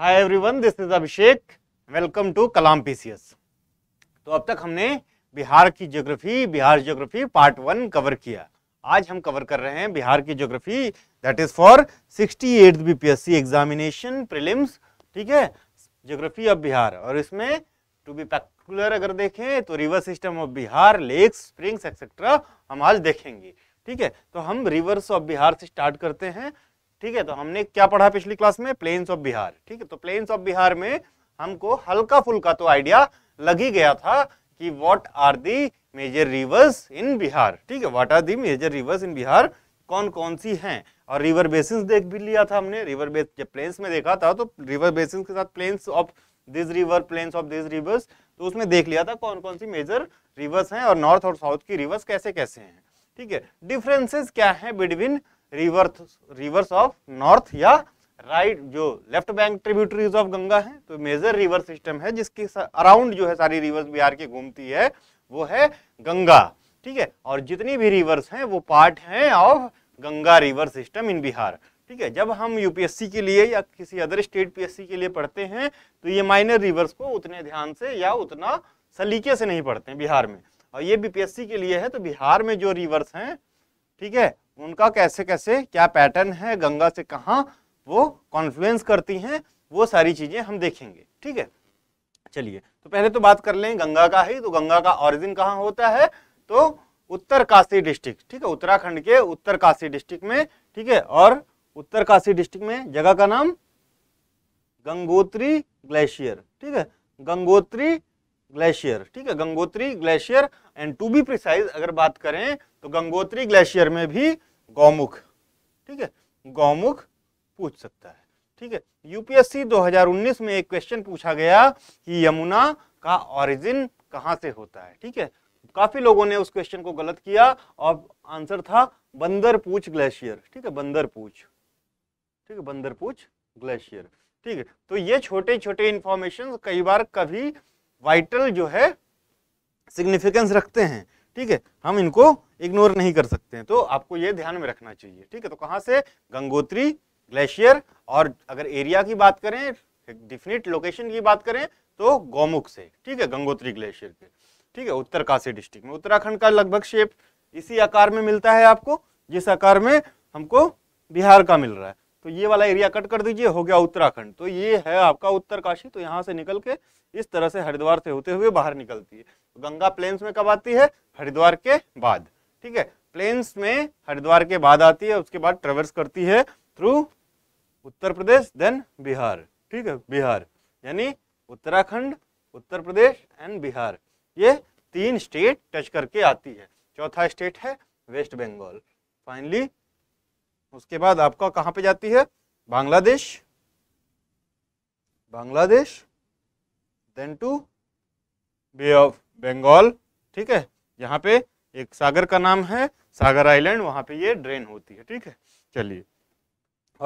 Hi everyone this is Abhishek welcome to Kalam PCS तो अब तक हमने बिहार की geography Bihar geography part one cover किया आज हम कवर कर रहे हैं बिहार की geography that is for sixty eight BPSC examination prelims ठीक है ज्योग्राफी ऑफ बिहार और इसमें टू बी पैक्टिकुलर अगर देखें तो river system of Bihar lakes springs etcetera हम आज देखेंगे ठीक है तो हम रिवर्स ऑफ बिहार से स्टार्ट करते हैं ठीक है तो हमने क्या पढ़ा पिछली क्लास में प्लेन्स ऑफ बिहार ठीक है तो प्लेन्स ऑफ बिहार में हमको हल्का फुल्का तो आइडिया लग ही गया था कि what are the major rivers in Bihar ठीक है what are the major rivers in Bihar कौन कौन सी हैं और रिवर बेसिन देख भी लिया था हमने रिवर बेस जब प्लेन्स में देखा था तो रिवर बेसिन के साथ plains of this river plains of this rivers तो उसमें देख लिया था कौन कौन सी मेजर रिवर्स हैं और नॉर्थ और साउथ की रिवर्स कैसे कैसे हैं ठीक है डिफरेंसेस क्या है between rivers rivers of north या राइट जो left bank tributaries of Ganga है तो मेजर रिवर सिस्टम है जिसके अराउंड जो है सारी रिवर्स बिहार के घूमती है वो है गंगा ठीक है और जितनी भी रिवर्स हैं वो पार्ट हैं of Ganga river system in Bihar ठीक है जब हम यूपीएससी के लिए या किसी अदर स्टेट पीएससी के लिए पढ़ते हैं तो ये माइनर रिवर्स को उतने ध्यान से या उतना सलीके से नहीं पढ़ते हैं बिहार में और ये बीपीएससी के लिए है तो बिहार में जो रिवर्स हैं ठीक है उनका कैसे कैसे क्या पैटर्न है गंगा से कहाँ वो कॉन्फ्लुएंस करती हैं वो सारी चीज़ें हम देखेंगे ठीक है चलिए तो पहले तो बात कर लें गंगा का ही तो गंगा का ऑरिजिन कहाँ होता है तो उत्तरकाशी डिस्ट्रिक्ट ठीक है उत्तराखंड के उत्तरकाशी डिस्ट्रिक्ट में ठीक है और उत्तरकाशी डिस्ट्रिक्ट में जगह का नाम गंगोत्री ग्लेशियर ठीक है गंगोत्री ग्लेशियर ठीक है Gangotri glacier and to be precise अगर बात करें तो गंगोत्री ग्लेशियर में भी गौमुख ठीक है गौमुख पूछ सकता है ठीक है यूपीएससी 2019 में एक क्वेश्चन पूछा गया कि यमुना का ओरिजिन कहां से होता है ठीक है काफी लोगों ने उस क्वेश्चन को गलत किया और आंसर था बंदरपूछ ग्लेशियर ठीक है बंदरपूछ ठीक है बंदरपूछ ग्लेशियर ठीक है तो ये छोटे छोटे इंफॉर्मेशन कई बार कभी वाइटल जो है सिग्निफिकेंस रखते हैं ठीक है हम इनको इग्नोर नहीं कर सकते हैं तो आपको ये ध्यान में रखना चाहिए ठीक है तो कहाँ से गंगोत्री ग्लेशियर और अगर एरिया की बात करें डिफिनेट लोकेशन की बात करें तो गौमुख से ठीक है गंगोत्री ग्लेशियर के ठीक है उत्तरकाशी डिस्ट्रिक्ट में उत्तराखंड का लगभग शेप इसी आकार में मिलता है आपको जिस आकार में हमको बिहार का मिल रहा है तो ये वाला एरिया कट कर दीजिए हो गया उत्तराखंड तो ये है आपका उत्तरकाशी तो यहाँ से निकल के इस तरह से हरिद्वार से होते हुए बाहर निकलती है गंगा प्लेन्स में कब आती है हरिद्वार के बाद ठीक है प्लेन्स में हरिद्वार के बाद आती है उसके बाद ट्रेवर्स करती है थ्रू उत्तर प्रदेश देन बिहार ठीक है बिहार यानी उत्तराखंड उत्तर प्रदेश एंड बिहार ये तीन स्टेट टच करके आती है चौथा स्टेट है वेस्ट बंगाल फाइनली उसके बाद आपका कहां पे जाती है Bangladesh Bangladesh then to bay of Bengal ठीक है यहाँ पे एक सागर का नाम है सागर आइलैंड वहां पे ये ड्रेन होती है ठीक है चलिए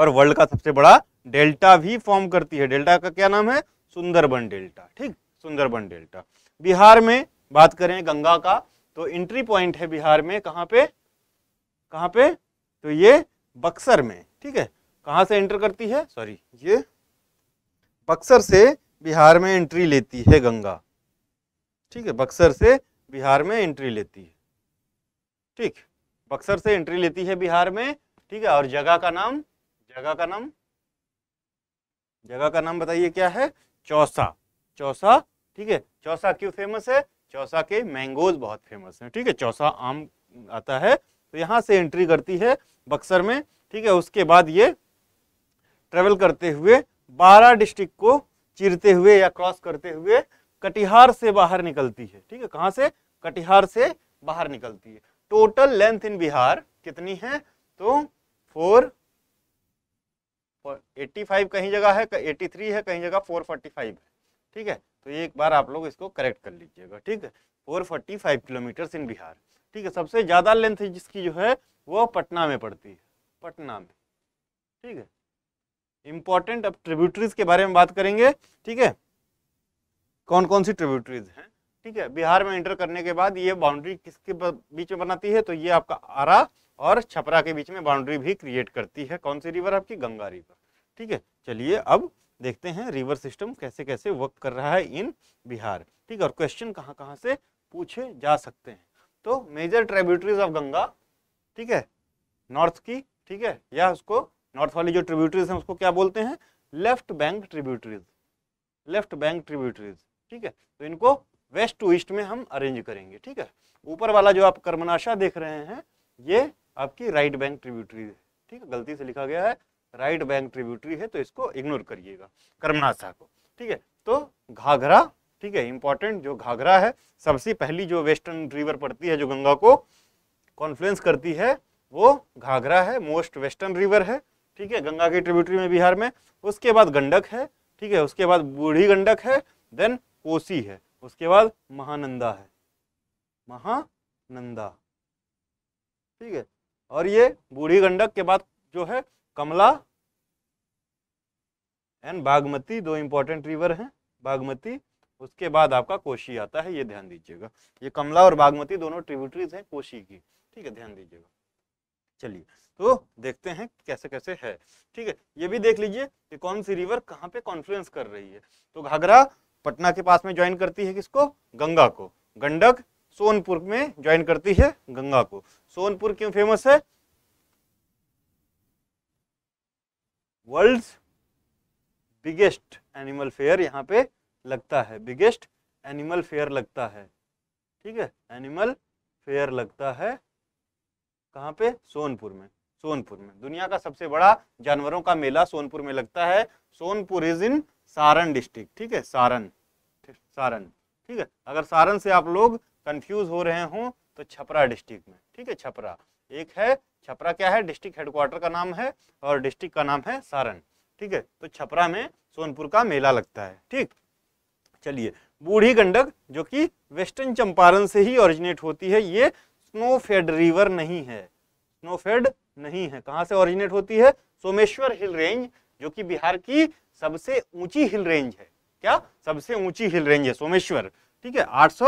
और वर्ल्ड का सबसे बड़ा डेल्टा भी फॉर्म करती है डेल्टा का क्या नाम है सुंदरबन डेल्टा ठीक सुंदरबन डेल्टा बिहार में बात करें गंगा का तो एंट्री पॉइंट है बिहार में कहाँ पे कहाँ पे तो ये बक्सर में ठीक है कहाँ से एंटर करती है सॉरी ये बक्सर से बिहार में एंट्री लेती है गंगा ठीक है बक्सर से बिहार में एंट्री लेती है ठीक बक्सर से एंट्री लेती है बिहार में ठीक है और जगह का नाम जगह का नाम जगह का नाम बताइए क्या है चौसा चौसा ठीक है चौसा क्यों फेमस है चौसा के मैंगोज बहुत फेमस है ठीक है चौसा आम आता है तो यहां से एंट्री करती है बक्सर में ठीक है उसके बाद ये ट्रेवल करते हुए बारह डिस्ट्रिक्ट को चीरते हुए या क्रॉस करते हुए कटिहार से बाहर निकलती है ठीक है कहाँ से कटिहार से बाहर निकलती है टोटल लेंथ इन बिहार कितनी है तो फोर एट्टी फाइव कहीं जगह है एट्टी थ्री है कहीं जगह फोर फोर्टी फाइव है ठीक है तो एक बार आप लोग इसको करेक्ट कर लीजिएगा ठीक है four forty five kilometre in Bihar ठीक है सबसे ज़्यादा लेंथ जिसकी जो है वो पटना में पड़ती है पटना में ठीक है इंपॉर्टेंट अब ट्रिब्यूटरीज के बारे में बात करेंगे ठीक है कौन कौन सी ट्रिब्यूटरीज हैं ठीक है बिहार में एंटर करने के बाद ये बाउंड्री किसके बीच में बनाती है तो ये आपका आरा और छपरा के बीच में बाउंड्री भी क्रिएट करती है कौन सी रिवर आपकी गंगा रिवर ठीक है चलिए अब देखते हैं रिवर सिस्टम कैसे कैसे वर्क कर रहा है इन बिहार ठीक है और क्वेश्चन कहाँ कहाँ से पूछे जा सकते हैं तो मेजर ट्रिब्यूटरीज ऑफ गंगा ठीक है नॉर्थ की ठीक है या उसको नॉर्थ वाली जो ट्रिब्यूटरीज हैं उसको क्या बोलते हैं left bank tributaries left bank tributaries ठीक है तो इनको वेस्ट टू ईस्ट में हम अरेंज करेंगे ठीक है ऊपर वाला जो आप कर्मनाशा देख रहे हैं ये आपकी राइट बैंक ट्रिब्यूटरी है ठीक है गलती से लिखा गया है राइट बैंक ट्रिब्यूटरी है तो इसको इग्नोर करिएगा कर्मनाशा को ठीक है तो घाघरा ठीक है इंपॉर्टेंट जो घाघरा है सबसे पहली जो वेस्टर्न रिवर पड़ती है जो गंगा को कॉन्फ्लुएंस करती है वो घाघरा है मोस्ट वेस्टर्न रिवर है ठीक है गंगा की ट्रिब्यूटरी में बिहार में उसके बाद गंडक है ठीक है उसके बाद बूढ़ी गंडक है देन कोसी है उसके बाद महानंदा है महानंदा ठीक है और ये बूढ़ी गंडक के बाद जो है कमला एंड बागमती दो इंपॉर्टेंट रिवर हैं बागमती उसके बाद आपका कोशी आता है ये ध्यान दीजिएगा ये कमला और बागमती दोनों ट्रिब्यूटरीज हैं कोशी की ठीक है ध्यान दीजिएगा चलिए तो देखते हैं कैसे कैसे है ठीक है ये भी देख लीजिए कि कौन सी रिवर कहाँ पे कॉन्फ्लुएंस कर रही है तो घाघरा पटना के पास में ज्वाइन करती है किसको गंगा को गंडक सोनपुर में ज्वाइन करती है गंगा को सोनपुर क्यों फेमस है वर्ल्ड बिगेस्ट एनिमल फेयर यहाँ पे लगता है बिगेस्ट एनिमल फेयर लगता है ठीक है एनिमल फेयर लगता है कहां पे सोनपुर में सोनपुर में दुनिया का सबसे बड़ा जानवरों का मेला सोनपुर में लगता है Sonpur is in Saran district ठीक है सारण सारण ठीक है अगर सारण से आप लोग कंफ्यूज हो रहे हो तो छपरा डिस्ट्रिक्ट में ठीक है छपरा एक है छपरा क्या है डिस्ट्रिक्ट हेडक्वार्टर का नाम है और डिस्ट्रिक्ट का नाम है सारण ठीक है तो छपरा में सोनपुर का मेला लगता है ठीक चलिए बूढ़ी गंडक जो कि वेस्टर्न चंपारण से ही ओरिजिनेट होती है ये स्नोफेड रिवर नहीं है स्नोफेड नहीं है कहाँ से ओरिजिनेट होती है सोमेश्वर हिल रेंज जो कि बिहार की सबसे ऊंची हिल रेंज है क्या सबसे ऊंची हिल रेंज है सोमेश्वर ठीक है आठ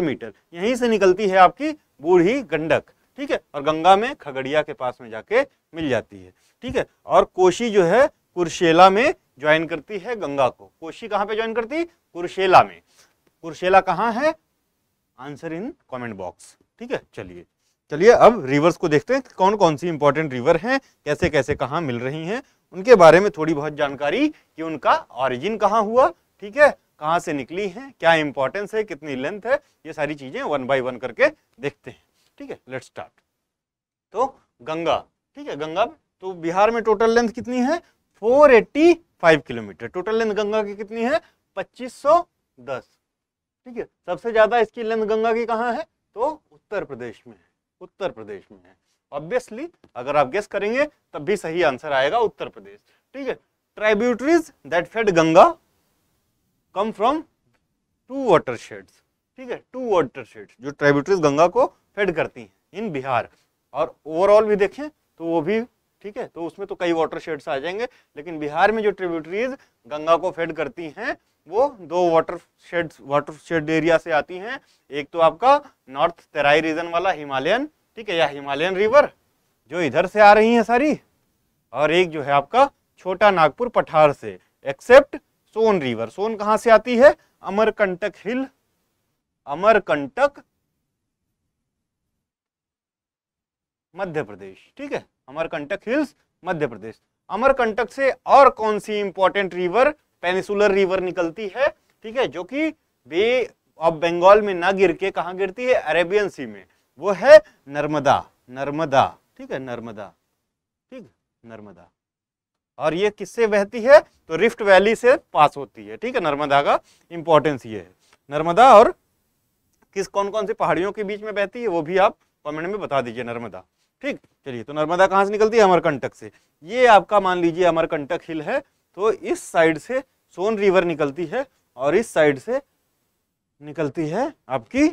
मीटर यहीं से निकलती है आपकी बूढ़ी गंडक ठीक है और गंगा में खगड़िया के पास में जाके मिल जाती है ठीक है और कोशी जो है कुरशेला में ज्वाइन करती है गंगा को कोशी कहाँ पे ज्वाइन करती कुरशेला में कुरशेला कहाँ है आंसर इन कमेंट बॉक्स ठीक है चलिए चलिए अब रिवर्स को देखते हैं कौन कौन सी इंपॉर्टेंट रिवर हैं कैसे कैसे कहाँ मिल रही हैं उनके बारे में थोड़ी बहुत जानकारी कि उनका ऑरिजिन कहाँ हुआ ठीक है कहाँ से निकली हैं क्या इंपॉर्टेंस है कितनी लेंथ है ये सारी चीज़ें वन बाई वन करके देखते हैं ठीक है लेट स्टार्ट तो गंगा ठीक है गंगा तो बिहार में टोटल लेंथ कितनी है four kilometre total length Ganga की कितनी है पच्चीस ठीक है सबसे ज़्यादा इसकी लेंथ गंगा की कहाँ है तो उत्तर प्रदेश में है उत्तर प्रदेश में है ऑब्वियसली अगर आप गेस करेंगे तब भी सही आंसर आएगा उत्तर प्रदेश ठीक है tributaries that fed Ganga come from two watersheds ठीक है टू वाटर शेड्स जो ट्राइब्यूटरीज गंगा को फेड करती हैं इन बिहार और ओवरऑल भी देखें तो वो भी ठीक है तो उसमें तो कई वाटर शेड्स आ जाएंगे लेकिन बिहार में जो ट्रिब्यूटरीज गंगा को फेड करती हैं वो दो watershed watershed area से आती हैं एक तो आपका नॉर्थ तेराई रीजन वाला हिमालयन ठीक है या हिमालयन रिवर जो इधर से आ रही है सारी और एक जो है आपका छोटा नागपुर पठार से एक्सेप्ट सोन रिवर सोन कहाँ से आती है अमरकंटक हिल अमरकंटक मध्य प्रदेश ठीक है अमरकंटक हिल्स मध्य प्रदेश अमरकंटक से और कौन सी इंपॉर्टेंट रिवर पेनिसुलर रिवर निकलती है ठीक है जो कि बे ऑफ बंगाल में ना गिर के कहा गिरती है अरेबियन सी में वो है नर्मदा नर्मदा ठीक है नर्मदा ठीक नर्मदा और ये किससे बहती है तो रिफ्ट वैली से पास होती है ठीक है नर्मदा का इंपॉर्टेंस ये है नर्मदा और किस कौन कौन से पहाड़ियों के बीच में बहती है वो भी आप कमेंट में बता दीजिए नर्मदा ठीक चलिए तो नर्मदा कहाँ से निकलती है अमरकंटक से ये आपका मान लीजिए अमरकंटक हिल है तो इस साइड से सोन रिवर निकलती है और इस साइड से निकलती है आपकी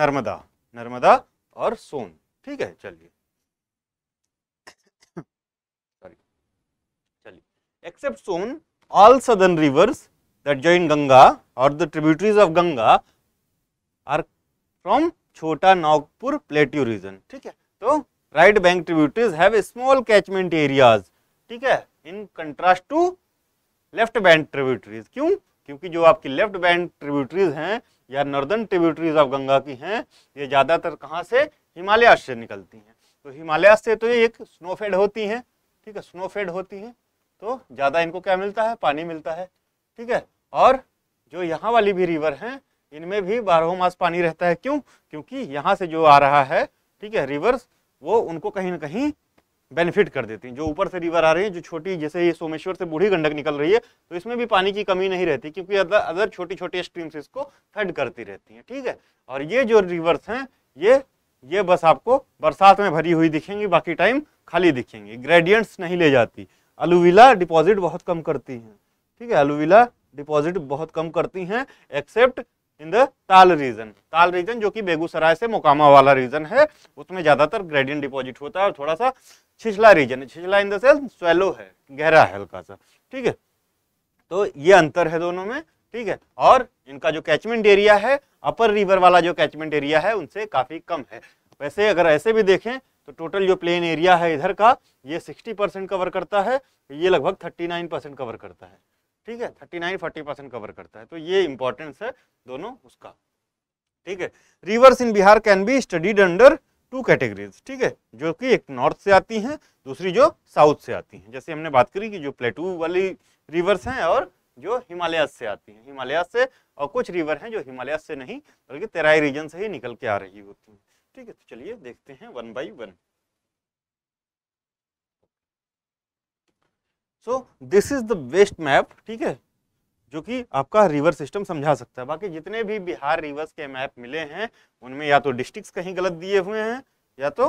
नर्मदा नर्मदा और सोन ठीक है चलिए सॉरी चलिए except Son all southern rivers that join Ganga और the tributaries of Ganga are from Chota Nagpur plateau region ठीक है तो right bank tributaries have small catchment areas ठीक है in contrast to left bank tributaries क्यों क्योंकि जो आपकी लेफ्ट बैंड ट्रिब्यूटरीज हैं या नॉर्दर्न ट्रिब्यूटरीज ऑफ गंगा की हैं ये ज़्यादातर कहाँ से हिमालय से निकलती हैं तो हिमालय से तो ये एक स्नोफेड होती हैं ठीक है स्नोफेड होती हैं तो ज़्यादा इनको क्या मिलता है पानी मिलता है ठीक है और जो यहाँ वाली भी रिवर हैं इनमें भी बारहों मास पानी रहता है क्यों क्योंकि यहाँ से जो आ रहा है ठीक है रिवर्स वो उनको कहीं ना कहीं बेनिफिट कर देती हैं जो ऊपर से रिवर आ रही है जो छोटी जैसे ये सोमेश्वर से बूढ़ी गंडक निकल रही है तो इसमें भी पानी की कमी नहीं रहती क्योंकि अदर छोटी छोटी स्ट्रीम्स इसको फेड करती रहती हैं ठीक है और ये जो रिवर्स हैं ये ये बस आपको बरसात में भरी हुई दिखेंगी बाकी टाइम खाली दिखेंगी ग्रेडियंट्स नहीं ले जाती अलुविला डिपॉजिट बहुत कम करती हैं ठीक है अलुविला डिपॉजिट बहुत कम करती हैं except in the Tal region Tal region जो कि बेगूसराय से मोकामा वाला रीजन है उसमें ज्यादातर ग्रेडियन डिपॉजिट होता है और थोड़ा सा छिछला रीजन है छिछला इन द सेंस स्वेलो है गहरा है हल्का सा ठीक है तो ये अंतर है दोनों में ठीक है और इनका जो कैचमेंट एरिया है अपर रिवर वाला जो कैचमेंट एरिया है उनसे काफी कम है वैसे अगर ऐसे भी देखें तो टोटल जो प्लेन एरिया है इधर का ये 60 परसेंट कवर करता है ये लगभग 39 परसेंट कवर करता है ठीक है thirty nine forty percent cover करता है तो ये इंपॉर्टेंस है दोनों उसका ठीक है rivers in Bihar can be studied under two categories ठीक है जो कि एक नॉर्थ से आती हैं दूसरी जो साउथ से आती हैं जैसे हमने बात करी कि जो प्लेटू वाली रिवर्स हैं और जो हिमालयास से आती हैं हिमालय से और कुछ रिवर हैं जो हिमालय से नहीं बल्कि तेराई रीजन से ही निकल के आ रही होती हैं ठीक है तो चलिए देखते हैं one by one so this is the best map ठीक है जो कि आपका रिवर सिस्टम समझा सकता है बाकी जितने भी बिहार रिवर्स के मैप मिले हैं उनमें या तो डिस्ट्रिक्ट कहीं गलत दिए हुए हैं या तो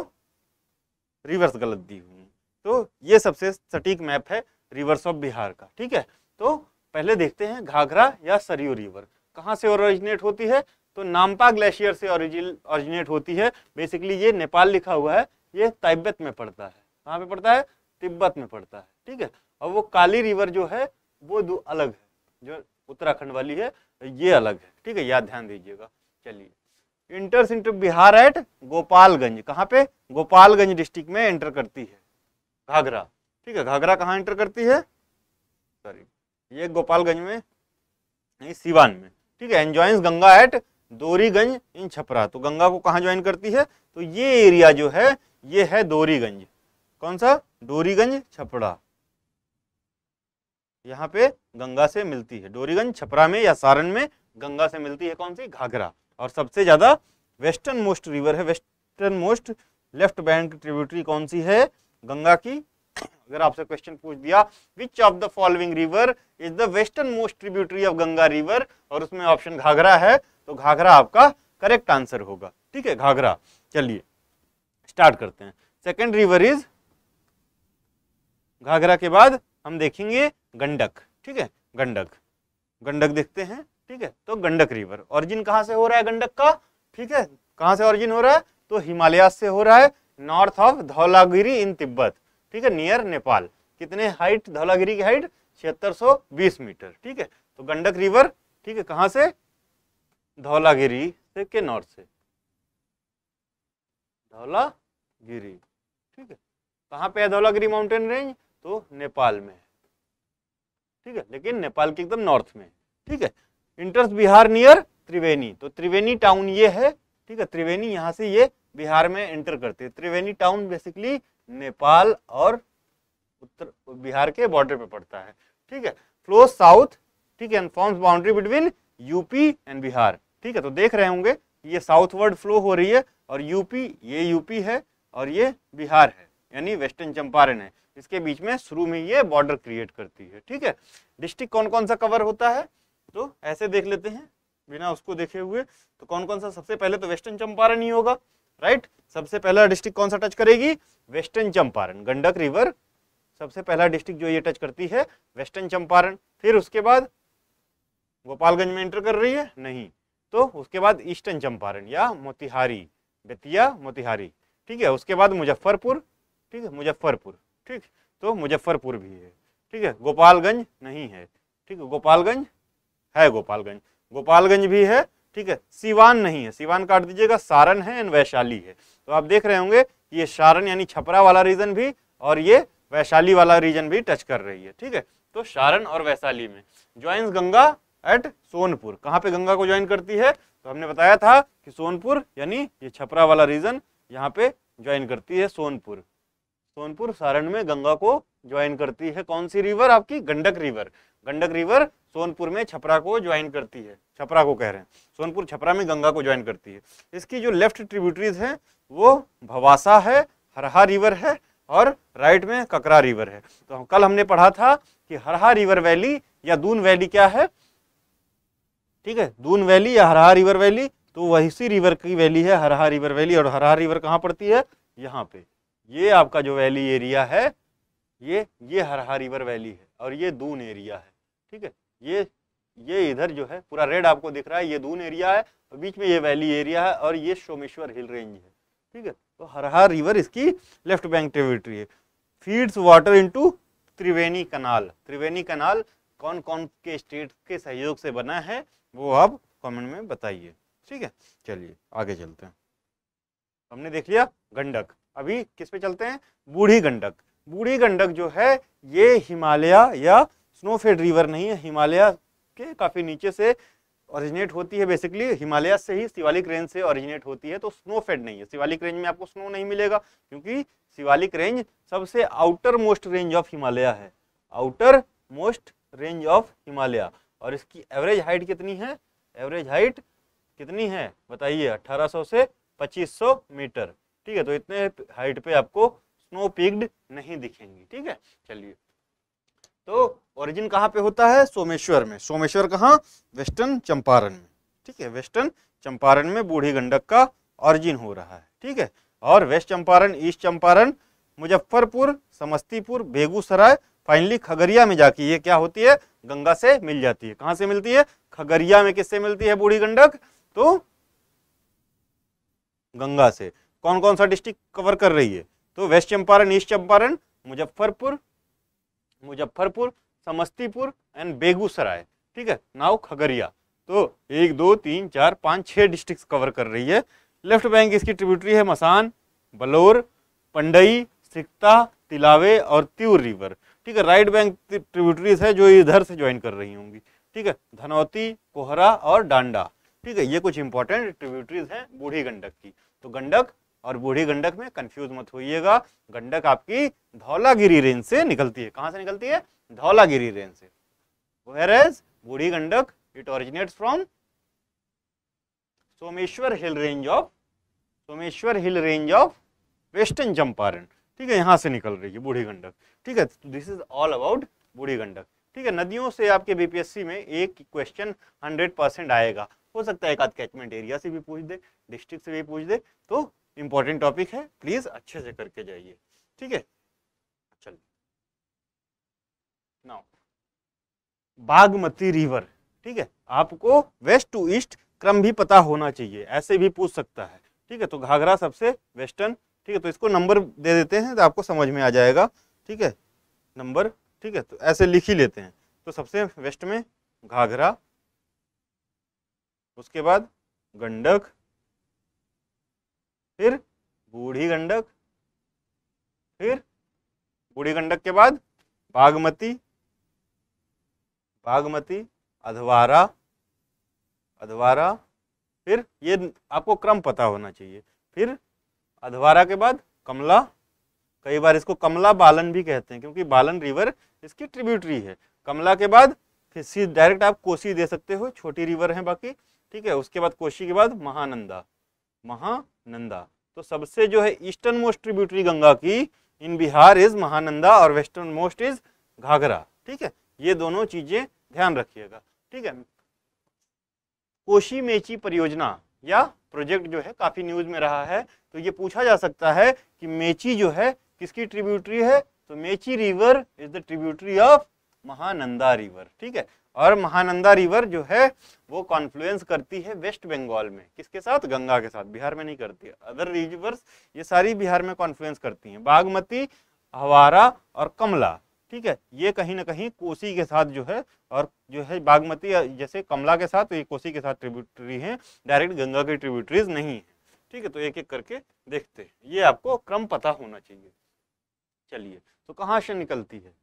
रिवर्स गलत दिए हुए हैं तो ये सबसे सटीक मैप है रिवर्स ऑफ बिहार का ठीक है तो पहले देखते हैं घाघरा या सरयू रिवर कहाँ से ओरिजिनेट होती है तो नामपा ग्लेशियर से ओरिजिनेट होती है बेसिकली ये नेपाल लिखा हुआ है ये तिब्बत में पड़ता है कहाँ पे पड़ता है तिब्बत में पड़ता है ठीक है और वो काली रिवर जो है वो दो अलग है जो उत्तराखंड वाली है ये अलग है ठीक है याद ध्यान दीजिएगा चलिए enters Bihar at Gopalganj कहाँ पे गोपालगंज डिस्ट्रिक्ट में एंटर करती है घाघरा ठीक है घाघरा कहाँ एंटर करती है सॉरी ये गोपालगंज में नहीं सिवान में ठीक है joins Ganga at Doriganj in Chhapra तो गंगा को कहाँ ज्वाइन करती है तो ये एरिया जो है ये है दोरीगंज कौन सा डोरीगंज छपड़ा यहाँ पे गंगा से मिलती है डोरीगंज छपरा में या सारण में गंगा से मिलती है कौन सी घाघरा और सबसे ज़्यादा वेस्टर्न मोस्ट रिवर है western most left bank tributary कौन सी है गंगा की अगर आपसे क्वेश्चन पूछ दिया which of the following river is the western most tributary of Ganga river और उसमें ऑप्शन घाघरा है तो घाघरा आपका करेक्ट आंसर होगा ठीक है घाघरा चलिए स्टार्ट करते हैं सेकेंड रिवर इज घाघरा के बाद हम देखेंगे गंडक ठीक है गंडक गंडक देखते हैं ठीक है तो गंडक रिवर ऑरिजिन कहाँ से हो रहा है गंडक का ठीक है कहां से ऑरिजिन हो रहा है तो हिमालय से हो रहा है north of Dhaulagiri in Tibet ठीक है नियर नेपाल कितने हाइट धौलागिरी की हाइट छिहत्तर मीटर ठीक है तो गंडक रिवर ठीक है कहां से धौलागिरी से के नॉर्थ से धौलागिरी ठीक है कहां पे है धौलागिरी माउंटेन रेंज तो नेपाल में ठीक है लेकिन नेपाल के एकदम नॉर्थ में ठीक है इंटरेस्ट बिहार नियर त्रिवेणी तो त्रिवेणी टाउन ये है ठीक है त्रिवेणी यहां से ये बिहार में एंटर करते हैं त्रिवेणी टाउन बेसिकली नेपाल और उत्तर बिहार के बॉर्डर पे पड़ता है ठीक है फ्लो साउथ ठीक है and forms boundary between UP and Bihar ठीक है तो देख रहे होंगे ये साउथ वर्ड फ्लो हो रही है और यूपी ये यूपी है और ये बिहार है यानी वेस्टर्न चंपारण है इसके बीच में शुरू में ये बॉर्डर क्रिएट करती है ठीक है डिस्ट्रिक्ट कौन कौन सा कवर होता है तो ऐसे देख लेते हैं बिना उसको देखे हुए तो कौन कौन सा सबसे पहले तो वेस्टर्न चंपारण ही होगा राइट सबसे पहला डिस्ट्रिक्ट कौन सा टच करेगी वेस्टर्न चंपारण गंडक रिवर सबसे पहला डिस्ट्रिक्ट जो ये टच करती है वेस्टर्न चंपारण फिर उसके बाद गोपालगंज में एंटर कर रही है नहीं तो उसके बाद ईस्टर्न चंपारण या मोतिहारी बेतिया मोतिहारी ठीक है उसके बाद मुजफ्फरपुर ठीक है मुजफ्फरपुर ठीक तो मुजफ्फरपुर भी है ठीक है गोपालगंज नहीं है ठीक है गोपालगंज है गोपालगंज गोपालगंज भी है ठीक है सीवान नहीं है सीवान काट दीजिएगा सारण है एंड वैशाली है तो आप देख रहे होंगे ये सारण यानी छपरा वाला रीजन भी और ये वैशाली वाला रीजन भी टच कर रही है ठीक है तो सारण और वैशाली में ज्वाइंस गंगा एट सोनपुर कहाँ पे गंगा को ज्वाइन करती है तो हमने बताया था कि सोनपुर यानी ये छपरा वाला रीजन यहाँ पे ज्वाइन करती है सोनपुर सोनपुर सारण में गंगा को ज्वाइन करती है कौन सी रिवर आपकी गंडक रिवर गंडक रिवर सोनपुर में छपरा को ज्वाइन करती है छपरा को कह रहे हैं सोनपुर छपरा में गंगा को ज्वाइन करती है इसकी जो लेफ्ट ट्रिब्यूटरीज है वो भवासा है हरहा रिवर है और राइट में ककरा रिवर है तो कल हमने पढ़ा था कि हरहा रिवर वैली या दून वैली क्या है ठीक है दून वैली या हरहा रिवर वैली तो वही सी रिवर की वैली है हरहा रिवर वैली और हरहा रिवर कहाँ पड़ती है यहाँ पे ये आपका जो वैली एरिया है ये ये हरहा रिवर वैली है और ये दून एरिया है ठीक है ये ये इधर जो है पूरा रेड आपको दिख रहा है ये दून एरिया है और बीच में ये वैली एरिया है और ये सोमेश्वर हिल रेंज है ठीक है तो हरहा रिवर इसकी लेफ्ट बैंक टेरिटरी है feeds water into Triveni canal Triveni canal कौन कौन के स्टेट के सहयोग से बना है वो आप कमेंट में बताइए ठीक है चलिए आगे चलते हैं हमने देख लिया गंडक अभी किस पे चलते हैं बूढ़ी गंडक बूढ़ी गंडक जो है ये हिमालय या स्नोफेड रिवर नहीं है हिमालय के काफ़ी नीचे से ओरिजिनेट होती है बेसिकली हिमालय से ही शिवालिक रेंज से ओरिजिनेट होती है तो स्नोफेड नहीं है शिवालिक रेंज में आपको स्नो नहीं मिलेगा क्योंकि शिवालिक रेंज सबसे outer most range of Himalaya है outer most range of Himalaya और इसकी एवरेज हाइट कितनी है एवरेज हाइट कितनी है बताइए 1800 से 2500 मीटर ठीक है तो इतने हाइट पे आपको स्नो पिग्ड नहीं दिखेंगी ठीक है चलिए तो ओरिजिन कहाँ पे होता है सोमेश्वर में सोमेश्वर कहाँ वेस्टर्न चंपारण में ठीक है वेस्टर्न चंपारण में बूढ़ी गंडक का ऑरिजिन हो रहा है ठीक है और west Champaran east Champaran Muzaffarpur Samastipur Begusarai finally Khagaria में जाके ये क्या होती है गंगा से मिल जाती है कहां से मिलती है खगड़िया में किससे मिलती है बूढ़ी गंडक तो गंगा से कौन कौन सा डिस्ट्रिक्ट कवर कर रही है तो west Champaran east Champaran Muzaffarpur Muzaffarpur Samastipur and Begusarai ठीक है नाउ खगड़िया तो एक दो तीन चार पाँच छः डिस्ट्रिक्ट कवर कर रही है लेफ्ट बैंक इसकी ट्रिब्यूटरी है मसान बलोर पंडई सिक्ता तिलावे और त्यूर रिवर ठीक है राइट बैंक ट्रिब्यूटरीज है जो इधर से ज्वाइन कर रही होंगी ठीक है धनौती कोहरा और डांडा ठीक है ये कुछ इंपॉर्टेंट ट्रिब्यूटरीज हैं बूढ़ी गंडक की तो गंडक और बूढ़ी गंडक में कंफ्यूज मत होइएगा गंडक आपकी धौलागिरी रेंज से निकलती है कहां से निकलती है धौलागिरी रेंज से whereas Budhi Gandak it originates from Someshwar hill range of Someshwar hill range of western Champaran ठीक है यहां से निकल रही है बूढ़ी गंडक ठीक है दिस इज ऑल अबाउट बूढ़ी गंडक ठीक है नदियों से आपके बीपीएससी में एक क्वेश्चन 100 परसेंट आएगा हो सकता है एक आध कैचमेंट एरिया से भी पूछ दे डिस्ट्रिक्ट से भी पूछ दे तो इंपॉर्टेंट टॉपिक है प्लीज अच्छे से करके जाइए ठीक है चल नाउ बागमती रिवर ठीक है आपको वेस्ट टू ईस्ट क्रम भी पता होना चाहिए ऐसे भी पूछ सकता है ठीक है तो घाघरा सबसे वेस्टर्न ठीक है तो इसको नंबर दे देते हैं तो आपको समझ में आ जाएगा ठीक है नंबर ठीक है तो ऐसे लिख ही लेते हैं तो सबसे वेस्ट में घाघरा उसके बाद गंडक फिर बूढ़ी गंडक फिर बूढ़ी गंडक के बाद बागमती बागमती अधवारा अधवारा फिर ये आपको क्रम पता होना चाहिए फिर अधवारा के बाद कमला कई बार इसको कमला बालन भी कहते हैं क्योंकि बालन रिवर इसकी ट्रिब्यूटरी है कमला के बाद फिर सी डायरेक्ट आप कोसी दे सकते हो छोटी रिवर है बाकी ठीक है उसके बाद कोशी के बाद महानंदा महा नंदा तो सबसे जो है ईस्टर्न मोस्ट ट्रिब्यूटरी गंगा की इन बिहार इज महानंदा और वेस्टर्न मोस्ट इज घाघरा ठीक है ये दोनों चीजें ध्यान रखिएगा ठीक है कोशी मेची परियोजना या प्रोजेक्ट जो है काफी न्यूज में रहा है तो ये पूछा जा सकता है कि मेची जो है किसकी ट्रिब्यूटरी है तो Mechi river is the tributary of Mahananda river ठीक है और महानंदा रिवर जो है वो कॉन्फ्लुएंस करती है वेस्ट बंगाल में किसके साथ गंगा के साथ बिहार में नहीं करती है अदर रिवर्स ये सारी बिहार में कॉन्फ्लुएंस करती हैं बागमती हवारा और कमला ठीक है ये कहीं ना कहीं कोसी के साथ जो है और जो है बागमती जैसे कमला के साथ तो ये कोसी के साथ ट्रिब्यूटरी हैं डायरेक्ट गंगा की ट्रिब्यूटरीज नहीं है ठीक है तो एक एक करके देखते हैं ये आपको क्रम पता होना चाहिए चलिए तो कहाँ से निकलती है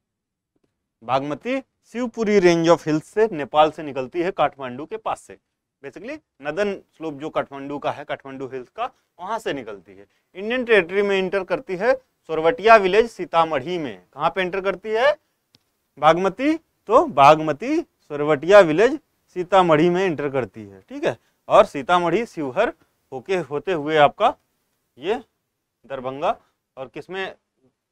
Bagmati Shivpuri range of hills से नेपाल से निकलती है काठमांडू के पास से बेसिकली नदन स्लोप जो काठमांडू का है काठमांडू हिल्स का वहां से निकलती है इंडियन टेरिटरी में इंटर करती है सोरवटिया विलेज सीतामढ़ी में कहाँ पे एंटर करती है बागमती तो बागमती सोरवटिया विलेज सीतामढ़ी में इंटर करती है ठीक है और सीतामढ़ी शिवहर होके होते हुए आपका ये दरभंगा और किसमें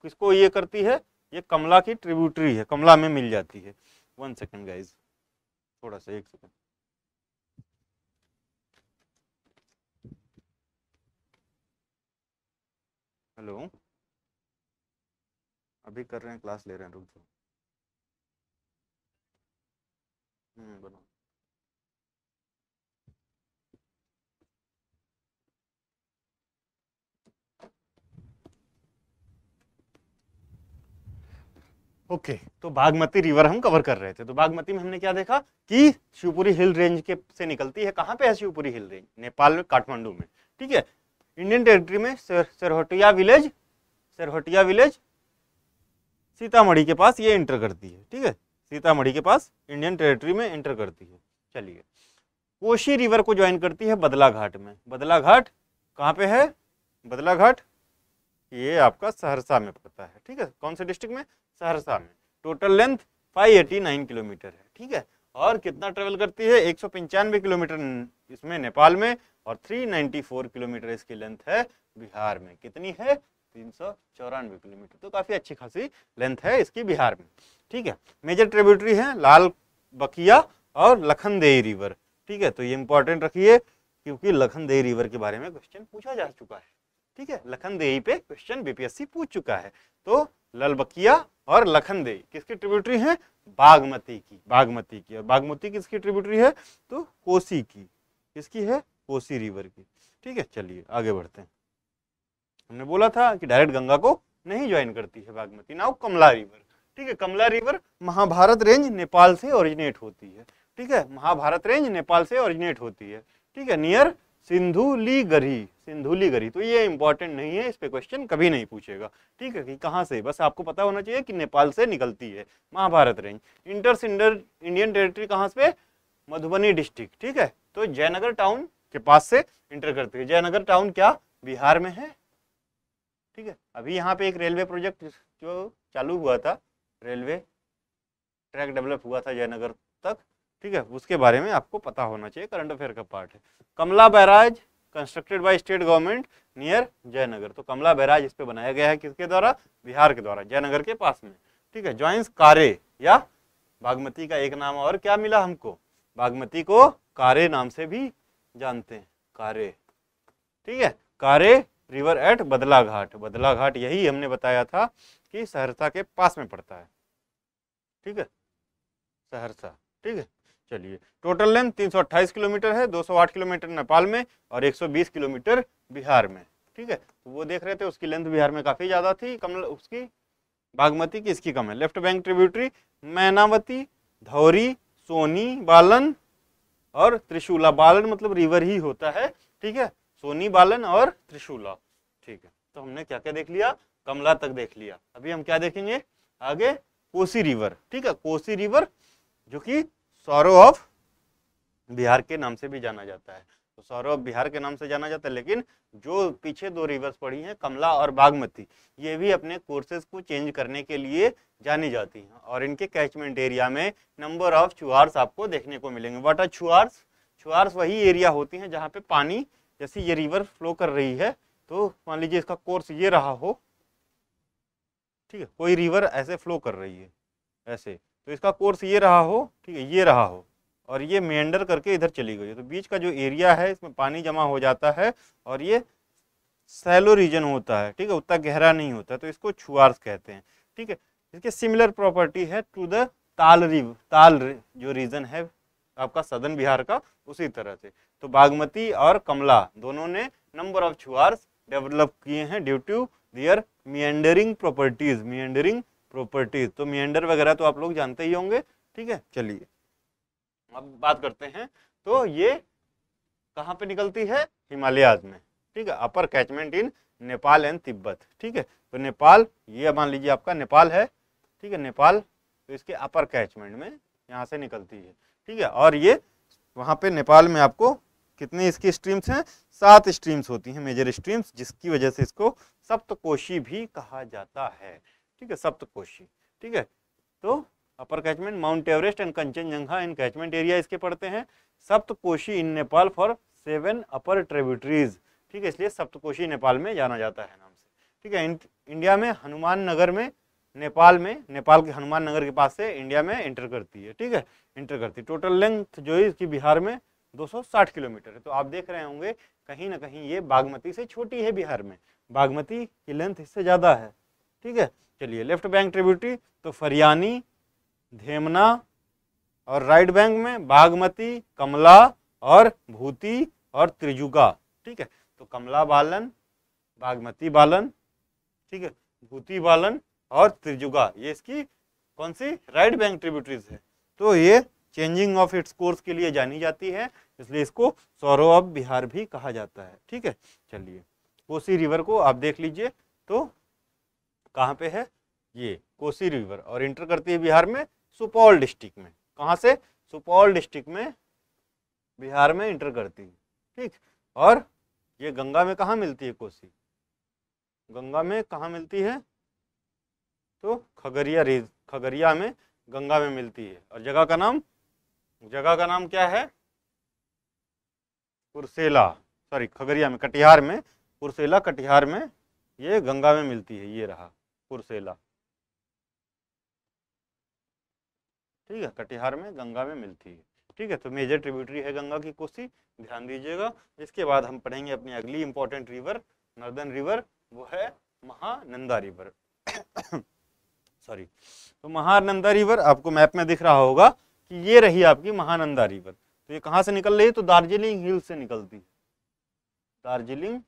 किसको ये करती है ये कमला की ट्रिब्यूटरी है कमला में मिल जाती है वन सेकेंड गाइज थोड़ा सा एक सेकेंड हेलो अभी कर रहे हैं क्लास ले रहे हैं रुक जाओ हम्म बनाओ ओके okay, तो बागमती रिवर हम कवर कर रहे थे तो बागमती में हमने क्या देखा कि शिवपुरी हिल रेंज के से निकलती है कहाँ पे है शिवपुरी हिल रेंज नेपाल में काठमांडू में ठीक है इंडियन टेरिटरी में सरहटिया विलेज सरहटिया विलेज सीतामढ़ी के पास ये इंटर करती है ठीक है सीतामढ़ी के पास इंडियन टेरिटरी में इंटर करती है चलिए कोशी रिवर को ज्वाइन करती है बदला घाट में बदला घाट कहाँ पे है बदला घाट ये आपका सहरसा में पड़ता है ठीक है कौन से डिस्ट्रिक्ट में सहरसा में टोटल लेंथ 589 किलोमीटर है ठीक है और कितना ट्रेवल करती है एक किलोमीटर इसमें नेपाल में और 394 किलोमीटर इसकी लेंथ है बिहार में कितनी है तीन किलोमीटर तो काफ़ी अच्छी खासी लेंथ है इसकी बिहार में ठीक है मेजर ट्रिब्यूटरी है लाल बकिया और लखनदेई रिवर ठीक है तो ये इंपॉर्टेंट रखिए क्योंकि लखनदेई रिवर के बारे में क्वेश्चन पूछा जा चुका है ठीक है लखनदेही पे क्वेश्चन बीपीएससी पूछ चुका है तो ललबकिया और लखनदेही किसकी ट्रिब्यूटरी है बागमती की बागमती की और बागमती किसकी ट्रिब्यूटरी है तो कोसी की किसकी है कोसी रिवर की ठीक है चलिए आगे बढ़ते हैं हमने बोला था कि डायरेक्ट गंगा को नहीं ज्वाइन करती है बागमती नाउ कमला रिवर ठीक है कमला रिवर महाभारत रेंज नेपाल से ओरिजिनेट होती है ठीक है महाभारत रेंज नेपाल से ओरिजिनेट होती है ठीक है नियर सिंधुली गरी सिंधुली गरी तो ये इंपॉर्टेंट नहीं है इस पे क्वेश्चन कभी नहीं पूछेगा ठीक है कि कहाँ से बस आपको पता होना चाहिए कि नेपाल से निकलती है महाभारत रेंज इंटर सिंडर इंडियन टेरिटरी कहाँ से मधुबनी डिस्ट्रिक्ट ठीक है तो जयनगर टाउन के पास से इंटर करती है जयनगर टाउन क्या बिहार में है ठीक है अभी यहाँ पे एक रेलवे प्रोजेक्ट जो चालू हुआ था रेलवे ट्रैक डेवलप हुआ था जयनगर तक ठीक है उसके बारे में आपको पता होना चाहिए करंट अफेयर का पार्ट है Kamla barrage constructed by state government near Jaynagar तो कमला बैराज इस पे बनाया गया है किसके द्वारा बिहार के द्वारा जयनगर के पास में ठीक है ज्वाइंस कारे या बागमती का एक नाम और क्या मिला हमको बागमती को कारे नाम से भी जानते हैं कारे ठीक है कारे रिवर एट बदला घाट बदला घाट यही हमने बताया था कि सहरसा के पास में पड़ता है ठीक है सहरसा ठीक है चलिए टोटल लेंथ 328 किलोमीटर है 208 किलोमीटर नेपाल में और 120 किलोमीटर बिहार में ठीक है तो वो देख रहे थे उसकी लेंथ बिहार में काफ़ी ज़्यादा थी कम उसकी बागमती की इसकी कम है left bank tributary Mainawati Dhauri Soni Balan और त्रिशूला बालन मतलब रिवर ही होता है ठीक है सोनी बालन और त्रिशूला ठीक है तो हमने क्या क्या देख लिया कमला तक देख लिया अभी हम क्या देखेंगे आगे कोसी रिवर ठीक है कोसी रिवर जो कि सौरव ऑफ बिहार के नाम से भी जाना जाता है तो सौरव बिहार के नाम से जाना जाता है लेकिन जो पीछे दो रिवर्स पड़ी हैं कमला और बागमती ये भी अपने कोर्सेज को चेंज करने के लिए जानी जाती हैं और इनके कैचमेंट एरिया में नंबर ऑफ छुआर्स आपको देखने को मिलेंगे वाट आर छुआर्स छुआर्स वही एरिया होती हैं जहाँ पे पानी जैसे ये रिवर फ्लो कर रही है तो मान लीजिए इसका कोर्स ये रहा हो ठीक है कोई रिवर ऐसे फ्लो कर रही है ऐसे तो इसका कोर्स ये रहा हो ठीक है ये रहा हो और ये मेंडर करके इधर चली गई तो बीच का जो एरिया है इसमें पानी जमा हो जाता है और ये सैलो रीजन होता है ठीक है उतना गहरा नहीं होता तो इसको छुआर्स कहते हैं ठीक है इसके सिमिलर प्रॉपर्टी है टू द ताल रिव ताल जो रीजन है आपका सदन बिहार का उसी तरह से तो बागमती और कमला दोनों ने नंबर ऑफ छुआर्स डेवलप किए हैं due to their meandering properties meandering property तो मियंडर वगैरह तो आप लोग जानते ही होंगे ठीक है चलिए अब बात करते हैं तो ये कहाँ पे निकलती है हिमालयाज में ठीक है upper catchment in Nepal and Tibet ठीक है तो नेपाल ये मान लीजिए आपका नेपाल है ठीक है नेपाल तो इसके अपर कैचमेंट में यहाँ से निकलती है ठीक है और ये वहाँ पे नेपाल में आपको कितने इसकी स्ट्रीम्स हैं सात स्ट्रीम्स होती हैं मेजर स्ट्रीम्स जिसकी वजह से इसको सप्तकोशी भी कहा जाता है ठीक है सप्तकोशी ठीक है तो upper catchment Mount Everest and Kanchenjunga in catchment area इसके पढ़ते हैं Saptakoshi in Nepal for seven upper tributaries ठीक है इसलिए सप्तकोशी नेपाल में जाना जाता है नाम से ठीक है इंडिया में हनुमान नगर में नेपाल में नेपाल के हनुमान नगर के पास से इंडिया में इंटर करती है ठीक है इंटर करती है टोटल लेंथ जो है इसकी बिहार में 260 किलोमीटर है तो आप देख रहे होंगे कहीं ना कहीं ये बागमती से छोटी है बिहार में बागमती की लेंथ इससे ज़्यादा है ठीक है चलिए लेफ्ट बैंक ट्रिब्यूटरी तो फरियानी धेमना और राइट बैंक में बागमती कमला और भूति और त्रिजुगा ठीक है तो कमला बालन बागमती बालन ठीक है भूति बालन और त्रिजुगा ये इसकी कौन सी राइट बैंक ट्रिब्यूटरीज है तो ये चेंजिंग ऑफ इट्स कोर्स के लिए जानी जाती है इसलिए इसको सौरव बिहार भी कहा जाता है ठीक है चलिए कोसी रिवर को आप देख लीजिए तो कहाँ पे है ये कोसी रिवर और इंटर करती है बिहार में सुपौल डिस्ट्रिक्ट में कहाँ से सुपौल डिस्ट्रिक्ट में बिहार में इंटर करती है ठीक और ये गंगा में कहाँ मिलती है कोसी गंगा में कहाँ मिलती है तो खगरिया रेज खगरिया में गंगा में मिलती है और जगह का नाम जगह का नाम क्या है कुरसेला सॉरी खगरिया में कटिहार में कुरसेला कटिहार में ये गंगा में मिलती है ये रहा कुरसेला ठीक है कटिहार में गंगा में मिलती है ठीक है तो मेजर ट्रिब्यूटरी है गंगा की कोसी ध्यान दीजिएगा इसके बाद हम पढ़ेंगे अपनी अगली इंपॉर्टेंट रिवर नर्दन रिवर वो है महानंदा रिवर सॉरी तो महानंदा रिवर आपको मैप में दिख रहा होगा कि ये रही आपकी महानंदा रिवर तो ये कहाँ से निकल रही है तो दार्जिलिंग हिल से निकलती दार्जिलिंग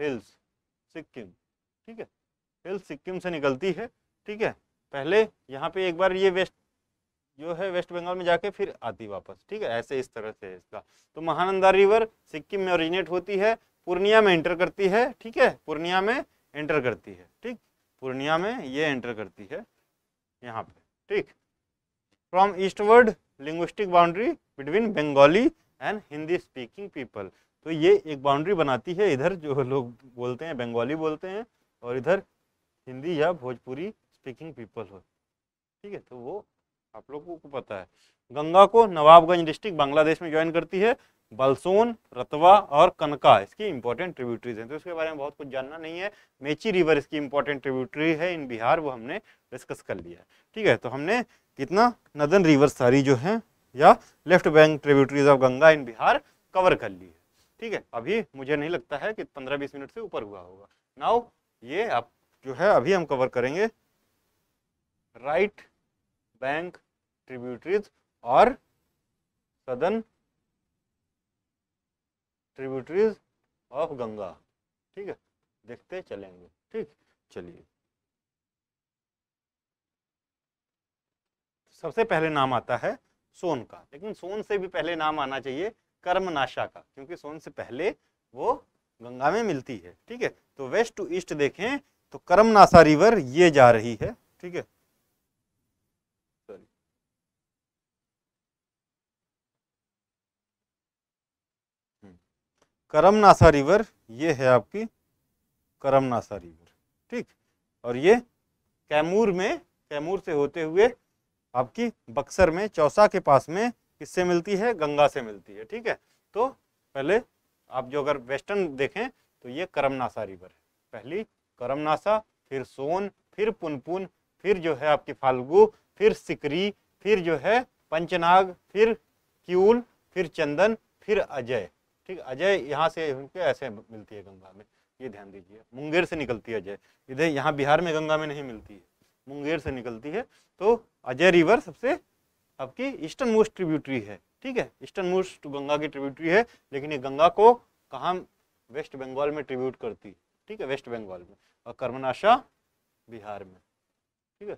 हिल्स सिक्किम ठीक है हिल सिक्किम से निकलती है ठीक है पहले यहाँ पे एक बार ये वेस्ट जो है वेस्ट बंगाल में जाके फिर आती वापस ठीक है ऐसे इस तरह से इसका तो महानंदा रिवर सिक्किम में ओरिजिनेट होती है पूर्णिया में एंटर करती है ठीक है पूर्णिया में एंटर करती है ठीक पूर्णिया में ये एंटर करती है यहाँ पे ठीक from eastward linguistic boundary between Bengali and Hindi speaking people तो ये एक बाउंड्री बनाती है इधर जो लोग बोलते हैं बंगाली बोलते हैं और इधर हिंदी या भोजपुरी स्पीकिंग पीपल हो ठीक है तो वो आप लोगों को पता है गंगा को नवाबगंज डिस्ट्रिक्ट बांग्लादेश में ज्वाइन करती है बलसोन रतवा और कनका इसकी इंपॉर्टेंट ट्रिब्यूटरीज हैं तो इसके बारे में बहुत कुछ जानना नहीं है मेची रिवर इसकी इंपॉर्टेंट ट्रिब्यूटरी है इन बिहार वो हमने डिस्कस कर लिया है ठीक है तो हमने कितना नदन रिवर सारी जो है या left bank tributaries of Ganga in Bihar cover कर ली है ठीक है अभी मुझे नहीं लगता है कि पंद्रह बीस मिनट से ऊपर हुआ होगा नाउ ये आप जो है अभी हम कवर करेंगे राइट बैंक ट्रिब्यूटरीज और सदन ट्रिब्यूटरीज ऑफ गंगा ठीक है देखते चलेंगे ठीक चलिए सबसे पहले नाम आता है सोन का लेकिन सोन से भी पहले नाम आना चाहिए कर्मनाशा का क्योंकि सोन से पहले वो गंगा में मिलती है ठीक है तो वेस्ट टू ईस्ट देखें तो कर्मनाशा रिवर ये जा रही है ठीक है सॉरी हम्म। करमनासा रिवर ये है आपकी करमनासा रिवर ठीक और ये कैमूर में कैमूर से होते हुए आपकी बक्सर में चौसा के पास में किससे मिलती है गंगा से मिलती है ठीक है तो पहले आप जो अगर वेस्टर्न देखें तो ये करमनासा रिवर है पहली करमनासा फिर सोन फिर पुनपुन फिर जो है आपकी फाल्गु फिर सिकरी फिर जो है पंचनाग फिर क्यूल फिर चंदन फिर अजय ठीक अजय यहाँ से उनके ऐसे मिलती है गंगा में ये ध्यान दीजिए मुंगेर से निकलती है अजय इधर यहाँ बिहार में गंगा में नहीं मिलती है मुंगेर से निकलती है तो अजय रिवर सबसे आपकी ईस्टर्न मोस्ट ट्रिब्यूटरी है ठीक है ईस्टर्न मोस्ट गंगा की ट्रिब्यूटरी है लेकिन ये गंगा को कहा वेस्ट बंगाल में ट्रिब्यूट करती है ठीक है वेस्ट बंगाल में और कर्मनाशा बिहार में ठीक है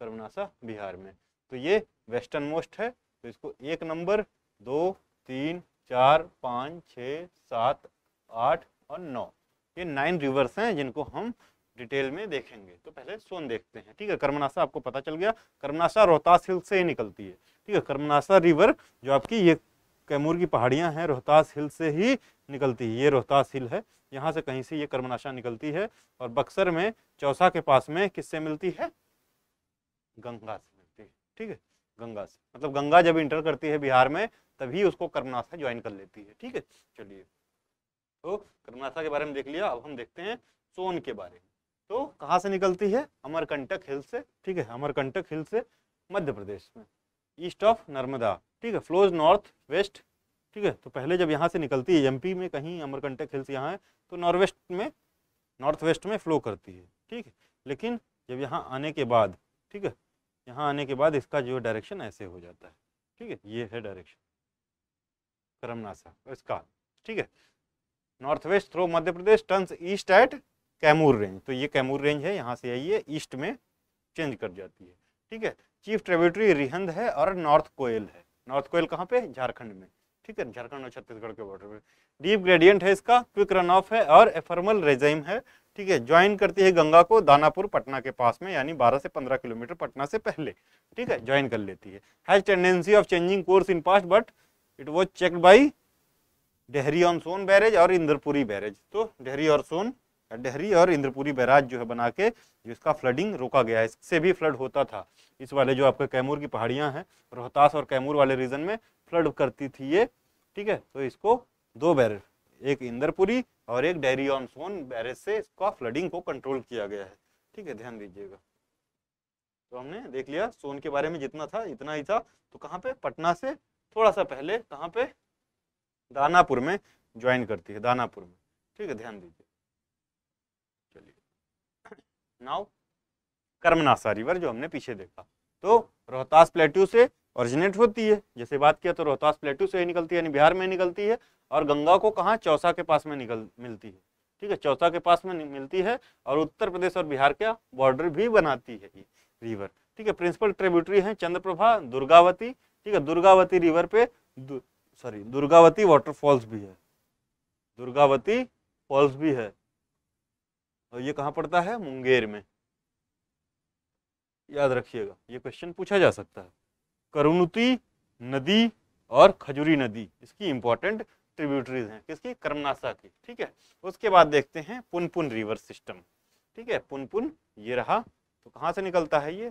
कर्मनाशा बिहार में तो ये वेस्टर्न मोस्ट है तो इसको एक नंबर दो तीन चार पाँच छ सात आठ और नौ ये नाइन रिवर्स हैं जिनको हम डिटेल में देखेंगे तो पहले सोन देखते हैं ठीक है कर्मनाशा आपको पता चल गया कर्मनाशा रोहतास हिल से ही निकलती है ठीक है कर्मनाशा रिवर जो आपकी ये कैमूर की पहाड़ियां हैं रोहतास हिल से ही निकलती है ये रोहतास हिल है यहाँ से कहीं से ये कर्मनाशा निकलती है और बक्सर में चौसा के पास में किससे मिलती है गंगा से मिलती है ठीक है गंगा से मतलब गंगा जब इंटर करती है बिहार में तभी उसको कर्मनाशा ज्वाइन कर लेती है ठीक है चलिए तो कर्मनाशा के बारे में देख लिया अब हम देखते हैं सोन के बारे में तो कहाँ से निकलती है अमरकंटक हिल से ठीक है अमरकंटक हिल से मध्य प्रदेश में ईस्ट ऑफ नर्मदा ठीक है फ्लोज नॉर्थ वेस्ट ठीक है तो पहले जब यहाँ से निकलती है एमपी में कहीं अमरकंटक हिल्स यहाँ है तो नॉर्थ वेस्ट में नॉर्थ वेस्ट में फ्लो करती है ठीक है लेकिन जब यहाँ आने के बाद ठीक है यहाँ आने के बाद इसका जो डायरेक्शन ऐसे हो जाता है ठीक है ये है डायरेक्शन करमनासा इसका ठीक है north west through Madhya Pradesh turns east at Kaimur range तो ये कैमूर रेंज है यहाँ से आई है ईस्ट में चेंज कर जाती है ठीक है चीफ ट्रेबरी रिहंद है और नॉर्थ कोयल है नॉर्थ कोयल कहाँ पे झारखंड में ठीक है झारखंड और छत्तीसगढ़ के बॉर्डर पर डीप ग्रेडियंट है इसका क्विक रन ऑफ है और एफर्मल रेजाइम है ठीक है ज्वाइन करती है गंगा को दानापुर पटना के पास में यानी 12 से 15 किलोमीटर पटना से पहले ठीक है ज्वाइन कर लेती है has tendency of changing course in past but it was check by Dehri on Son barrage और इंद्रपुरी बैरेज तो डेहरी और सोन डहरी और इंद्रपुरी बैराज जो है बना के जिसका फ्लडिंग रोका गया है इससे भी फ्लड होता था इस वाले जो आपके कैमूर की पहाड़ियाँ हैं रोहतास और कैमूर वाले रीजन में फ्लड करती थी ये ठीक है तो इसको दो बैर एक इंद्रपुरी और एक डेहरी ऑन सोन बैरेज से इसका फ्लडिंग को कंट्रोल किया गया है ठीक है ध्यान दीजिएगा तो हमने देख लिया सोन के बारे में जितना था इतना ही था तो कहाँ पे पटना से थोड़ा सा पहले कहाँ पे दानापुर में ज्वाइन करती है दानापुर में ठीक है ध्यान दीजिए नाउ कर्मनासा रिवर जो हमने पीछे देखा तो रोहतास प्लेट्यू से ओरिजिनेट होती है जैसे बात किया तो रोहतास प्लेट्यू से ही निकलती है यानी बिहार में निकलती है और गंगा को कहाँ चौसा के पास में निकल मिलती है ठीक है चौसा के पास में मिलती है और उत्तर प्रदेश और बिहार का बॉर्डर भी बनाती है ये रिवर ठीक है प्रिंसिपल ट्रिब्यूटरी है चंद्रप्रभा दुर्गावती ठीक है दुर्गावती रिवर पे दु, सॉरी दुर्गावती वाटरफॉल्स भी है दुर्गावती फॉल्स भी है और ये कहाँ पड़ता है मुंगेर में याद रखिएगा ये क्वेश्चन पूछा जा सकता है करुणती नदी और खजूरी नदी इसकी इंपॉर्टेंट ट्रिब्यूटरीज हैं किसकी कर्मनाशा की ठीक है उसके बाद देखते हैं पुनपुन रिवर सिस्टम ठीक है पुनपुन ये रहा तो कहाँ से निकलता है ये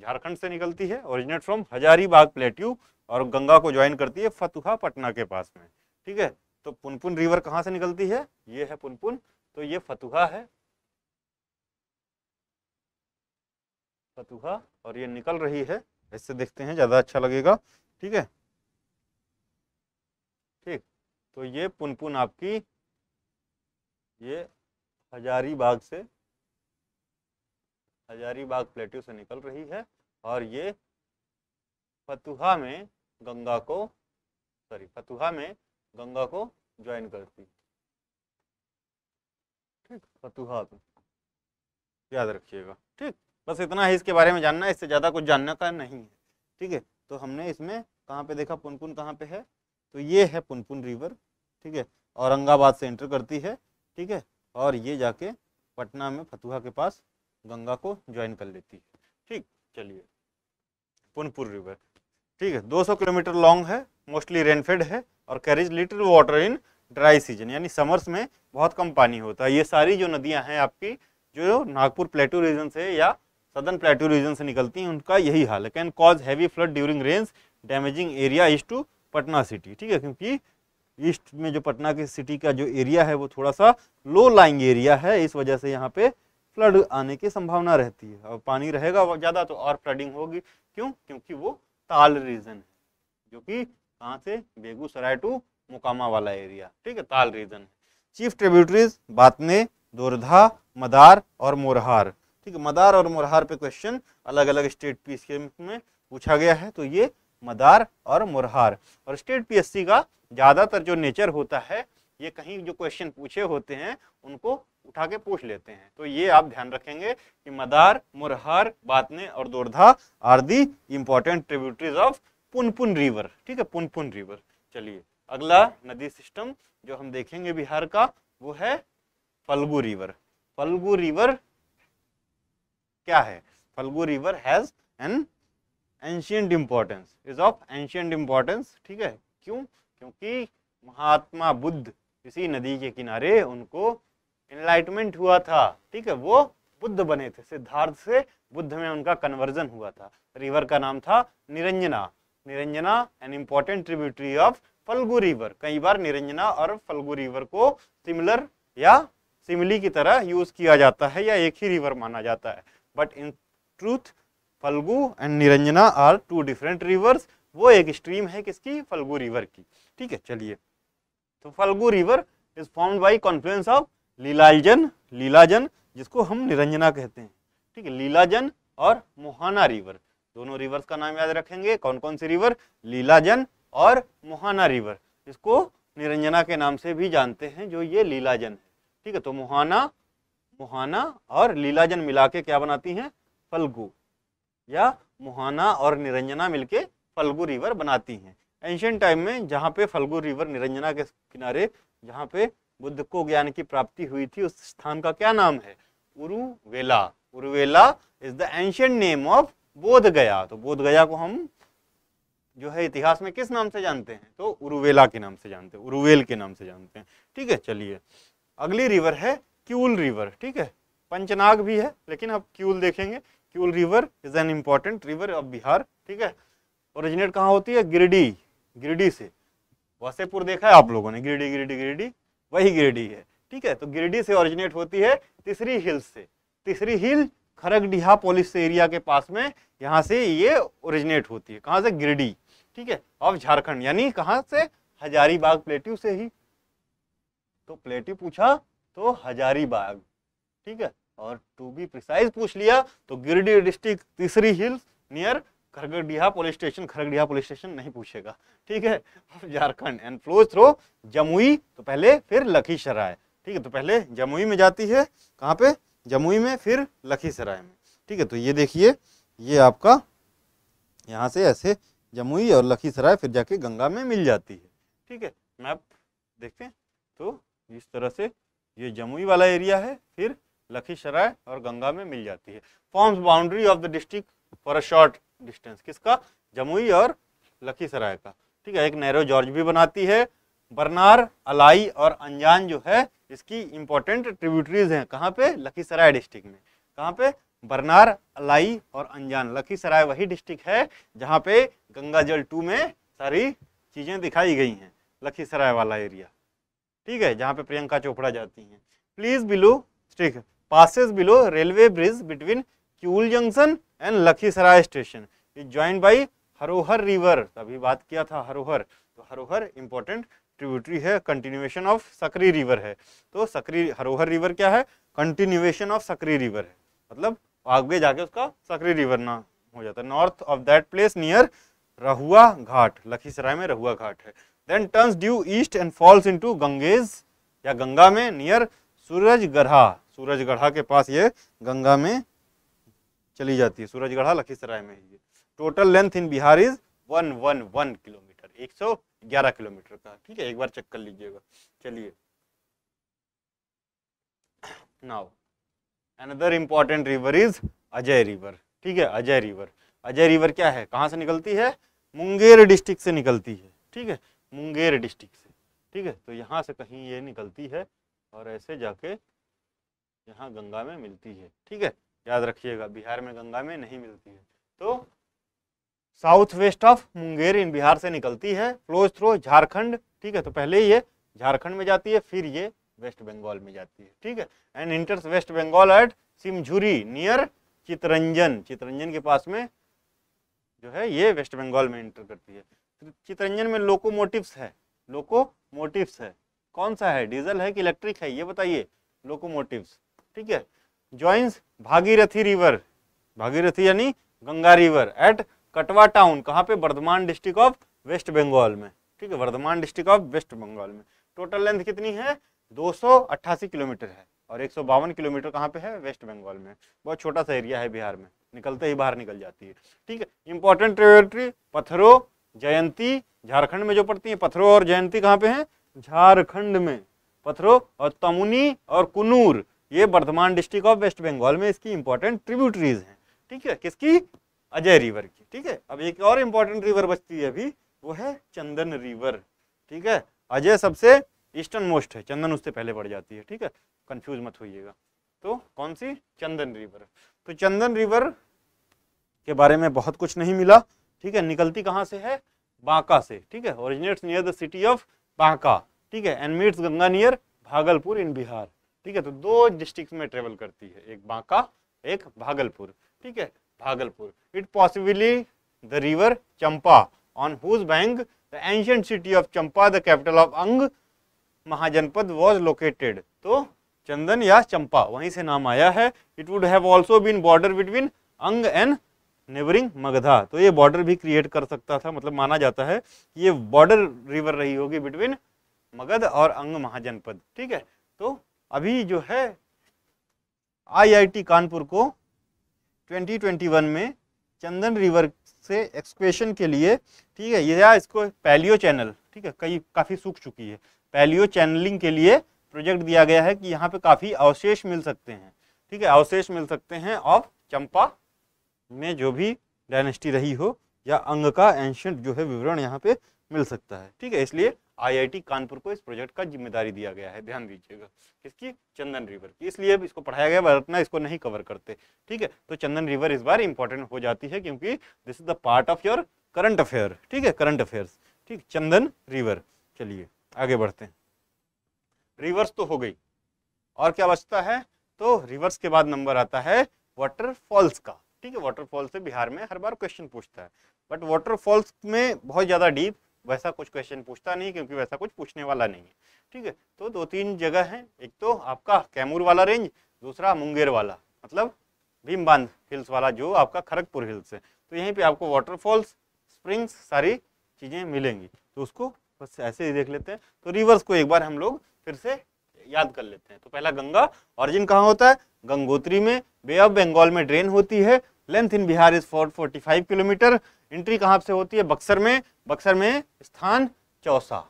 झारखंड से निकलती है ओरिजिनेट फ्रॉम हजारीबाग प्लेट्यू और गंगा को ज्वाइन करती है फतुहा पटना के पास में ठीक है तो पुनपुन रिवर कहाँ से निकलती है ये है पुनपुन तो ये फतुहा है फतुहा और ये निकल रही है ऐसे देखते हैं ज़्यादा अच्छा लगेगा ठीक है ठीक तो ये पुनपुन आपकी ये हजारी बाग से हजारी बाग प्लेट्यू से निकल रही है और ये फतुहा में गंगा को सॉरी फतुहा में गंगा को ज्वाइन करती है ठीक फतुहात तो। याद रखिएगा ठीक बस इतना ही इसके बारे में जानना इससे ज़्यादा कुछ जानने का नहीं है ठीक है तो हमने इसमें कहाँ पे देखा पुनपुन कहाँ पे है तो ये है पुनपुन रिवर ठीक है औरंगाबाद से एंटर करती है ठीक है और ये जाके पटना में फतुहा के पास गंगा को ज्वाइन कर लेती है ठीक चलिए पुनपुन रिवर ठीक है 200 किलोमीटर लॉन्ग है मोस्टली रेनफेड है और carries little water in dry season यानी समर्स में बहुत कम पानी होता है ये सारी जो नदियां हैं आपकी जो नागपुर प्लेटू रीजन से या सदर्न प्लेटू रीजन से निकलती हैं उनका यही हाल है can cause heavy flood during rains damaging area is to Patna city ठीक है क्योंकि ईस्ट में जो पटना की सिटी का जो एरिया है वो थोड़ा सा लो लाइंग एरिया है इस वजह से यहाँ पे फ्लड आने की संभावना रहती है और पानी रहेगा ज़्यादा तो और फ्लडिंग होगी क्यों क्योंकि वो ताल रीजन है जो कि कहाँ से बेगूसराय टू मुकामा वाला एरिया ठीक है Tal region chief tributaries Batane Dordha Madar और मोरहार ठीक है मदार और मोरहार पे क्वेश्चन अलग अलग स्टेट पी में पूछा गया है तो ये मदार और मुरहार और स्टेट पीएससी का ज़्यादातर जो नेचर होता है ये कहीं जो क्वेश्चन पूछे होते हैं उनको उठा के पूछ लेते हैं तो ये आप ध्यान रखेंगे कि मदार मुरहार बातने और Dordha are the important tributaries of Punpun river ठीक है पुनपुन रिवर चलिए अगला नदी सिस्टम जो हम देखेंगे बिहार का वो है फलगू रिवर फलगू रिवर क्या है Phalgu river has an ancient importance is of ancient importance ठीक है क्यों क्योंकि महात्मा बुद्ध इसी नदी के किनारे उनको इनलाइटमेंट हुआ था ठीक है वो बुद्ध बने थे सिद्धार्थ से बुद्ध में उनका कन्वर्जन हुआ था रिवर का नाम था Niranjana Niranjana an important tributary of Phalgu river कई बार निरंजना और फल्गू रिवर को सिमिलर या सिमिली की तरह यूज किया जाता है या एक ही रिवर माना जाता है but in truth Phalgu and Niranjana are two different rivers वो एक स्ट्रीम है किसकी फल्गू रिवर की ठीक है चलिए तो Phalgu river is form by confluence of Lilajan Lilajan जिसको हम निरंजना कहते हैं ठीक है लीलाजन और मोहाना रिवर दोनों रिवर्स का नाम याद रखेंगे कौन कौन सी रिवर लीलाजन और मोहाना रिवर इसको निरंजना के नाम से भी जानते हैं जो ये लीलाजन है ठीक है तो मोहाना मोहाना और लीलाजन मिला के क्या बनाती हैं फलगु या मोहाना और निरंजना मिलके फलगु रिवर बनाती हैं एंशियंट टाइम में जहाँ पे फलगु रिवर निरंजना के किनारे जहाँ पे बुद्ध को ज्ञान की प्राप्ति हुई थी उस स्थान का क्या नाम है Uruvela Uruvela is the ancient name of Bodh Gaya तो बोध गया को हम जो है इतिहास में किस नाम से जानते हैं तो उरुवेला के नाम से जानते हैं उरुवेल के नाम से जानते हैं ठीक है चलिए अगली रिवर है क्यूल रिवर ठीक है पंचनाग भी है लेकिन अब क्यूल देखेंगे Kiul river is an important river of Bihar ठीक है ओरिजिनेट कहाँ होती है गिरडी गिरडी से वसेपुर देखा है आप लोगों ने गिरडी गिरडी गिरडी वही गिरडी है ठीक है तो गिरडी से ओरिजिनेट होती है तीसरी हिल से तीसरी हिल खरगडीहा पोलिस एरिया के पास में यहाँ से ये ओरिजिनेट होती है कहाँ से गिरडी ठीक है ऑफ झारखंड यानी कहाँ से हजारीबाग प्लेट्यू से ही तो प्लेट्यू पूछा तो हजारीबाग ठीक है और टू बी प्रिसाइज पूछ लिया तो Giridih district Tisri hills near Khargdiha police station Khargdiha police station नहीं पूछेगा ठीक है Jharkhand and flow through Jamui तो पहले फिर लखीसराय ठीक है तो पहले जमुई में जाती है कहाँ पे जमुई में फिर लखीसराय में ठीक है तो ये देखिए ये आपका यहाँ से ऐसे जमुई और लखीसराय फिर जाके गंगा में मिल जाती है ठीक है मैप देखें तो इस तरह से ये जमुई वाला एरिया है फिर लखीसराय और गंगा में मिल जाती है forms boundary of the district for a short distance किसका जमुई और लखीसराय का ठीक है एक नैरो जॉर्ज भी बनाती है बरनार अलाई और अंजान जो है इसकी इंपॉर्टेंट ट्रिब्यूटरीज हैं कहाँ पे लखीसराय डिस्ट्रिक्ट में कहाँ पे बरनार अलाई और अंजान लखीसराय वही डिस्ट्रिक्ट है जहाँ पे गंगा जल टू में सारी चीज़ें दिखाई गई हैं लखीसराय वाला एरिया ठीक है जहाँ पे प्रियंका चोपड़ा जाती हैं प्लीज़ बिलो ठीक passes below railway bridge between Kiul junction and Lakhisarai station is join by Harohar river अभी बात किया था हरोहर तो हरोहर इंपॉर्टेंट ट्रिब्यूटरी है कंटिन्यूएशन ऑफ सकरी रिवर है तो सकरी हरोहर रिवर क्या है कंटिन्यूएशन ऑफ सकरी रिवर है मतलब आगे जाके उसका सक्री रिवर ना हो जाता है north of that place near Rahua Ghat Lakhisarai में रहुआ घाट है then turns due east and falls into Ganges या गंगा में नियर सूरजगढ़ा सूरजगढ़ा के पास ये गंगा में चली जाती है सूरजगढ़ा लखीसराय में ये total length in Bihar is one one one kilometre एक सौ ग्यारह किलोमीटर का ठीक है एक बार चेक कर लीजिएगा चलिए now another important river is Ajay river ठीक है अजय रिवर अजय रिवर क्या है कहाँ से निकलती है मुंगेर डिस्ट्रिक्ट से निकलती है ठीक है मुंगेर डिस्ट्रिक्ट से ठीक है तो यहाँ से कहीं ये निकलती है और ऐसे जाके यहाँ गंगा में मिलती है ठीक है याद रखिएगा बिहार में गंगा में नहीं मिलती है तो south west of Munger in Bihar से निकलती है फ्लोज थ्रो झारखंड ठीक है तो पहले ये झारखंड में जाती है फिर ये वेस्ट बंगाल में जाती है ठीक है and enters West Bengal at Simjuri near Chittaranjan Chittaranjan के पास में जो है ये वेस्ट बंगाल में इंटर करती है चितरंजन में लोकोमोटिव्स है लोकोमोटिव्स है कौन सा है डीजल है कि इलेक्ट्रिक है ये बताइए लोकोमोटिव्स ठीक है ज्वाइंस भागीरथी रिवर भागीरथी यानी Ganga river at Katwa town कहाँ पे वर्धमान डिस्ट्रिक्ट ऑफ वेस्ट बंगाल में ठीक है वर्धमान डिस्ट्रिक्ट ऑफ वेस्ट बंगाल में टोटल लेंथ कितनी है दो किलोमीटर है और एक किलोमीटर कहाँ पे है वेस्ट बंगाल में बहुत छोटा सा एरिया है बिहार में निकलते ही बाहर निकल जाती है ठीक है इंपॉर्टेंट ट्रेवेटरी पत्थरों जयंती झारखंड में जो पड़ती है पत्थरों और जयंती कहाँ पे है झारखंड में पथरो और तमुनी और कुनूर ये वर्धमान डिस्ट्रिक्ट ऑफ वेस्ट बंगाल में इसकी इंपॉर्टेंट ट्रिब्यूटरीज हैं ठीक है किसकी अजय रिवर की ठीक है अब एक और इंपॉर्टेंट रिवर बचती है अभी वो है चंदन रिवर ठीक है अजय सबसे ईस्टर्न मोस्ट है चंदन उससे पहले बढ़ जाती है ठीक है कंफ्यूज मत होइएगा तो कौन सी चंदन रिवर तो चंदन रिवर के बारे में बहुत कुछ नहीं मिला ठीक है निकलती कहाँ से है बांका से ठीक है originates near the city of Banka ठीक है and meets Ganga near Bhagalpur in Bihar ठीक है तो दो डिस्ट्रिक्ट में ट्रेवल करती है एक बांका एक भागलपुर ठीक है Bhagalpur it possibly the river Champa on whose bank the ancient city of Champa the capital of Anga Mahajanapada was located तो चंदन या चंपा वहीं से नाम आया है it would have also been border between Anga and neighbouring Magadha तो ये बॉर्डर भी क्रिएट कर सकता था मतलब माना जाता है कि ये बॉर्डर रिवर रही होगी बिटवीन मगध और अंग महाजनपद ठीक है तो अभी जो है आईआईटी कानपुर को 2021 में चंदन रिवर से एक्सक्वेशन के लिए ठीक है या इसको पैलियो चैनल ठीक है कई काफ़ी सूख चुकी है पैलियो चैनलिंग के लिए प्रोजेक्ट दिया गया है कि यहाँ पे काफ़ी अवशेष मिल सकते हैं ठीक है अवशेष मिल सकते हैं ऑफ चंपा में जो भी डायनेस्टी रही हो या अंग का एंशंट जो है विवरण यहाँ पे मिल सकता है ठीक है इसलिए आईआईटी कानपुर को इस प्रोजेक्ट का जिम्मेदारी दिया गया है ध्यान दीजिएगा किसकी चंदन रिवर की इसलिए इसको पढ़ाया गया वरना इसको नहीं कवर करते ठीक है तो चंदन रिवर इस बार इंपॉर्टेंट हो जाती है क्योंकि this is the part of your current affair ठीक है करंट अफेयर्स ठीक चंदन रिवर चलिए आगे बढ़ते हैं रिवर्स तो हो गई और क्या बचता है तो रिवर्स के बाद नंबर आता है वाटरफॉल्स का ठीक है वाटरफॉल्स से बिहार में हर बार क्वेश्चन पूछता है बट वाटरफॉल्स में बहुत ज़्यादा डीप वैसा कुछ क्वेश्चन पूछता नहीं क्योंकि वैसा कुछ पूछने वाला नहीं है ठीक है तो दो तीन जगह है एक तो आपका कैमूर वाला रेंज दूसरा मुंगेर वाला मतलब भीमबांध हिल्स वाला जो आपका खड़गपुर हिल्स है तो यहीं पे आपको वाटरफॉल्स स्प्रिंग्स सारी चीज़ें मिलेंगी तो उसको बस ऐसे ही देख लेते हैं तो रिवर्स को एक बार हम लोग फिर से याद कर लेते हैं तो पहला गंगा ऑरिजिन कहाँ होता है गंगोत्री में बे ऑफ बंगाल में ड्रेन होती है length in Bihar is four forty five kilometre entry कहाँ से होती है बक्सर में बक्सर में स्थान चौसा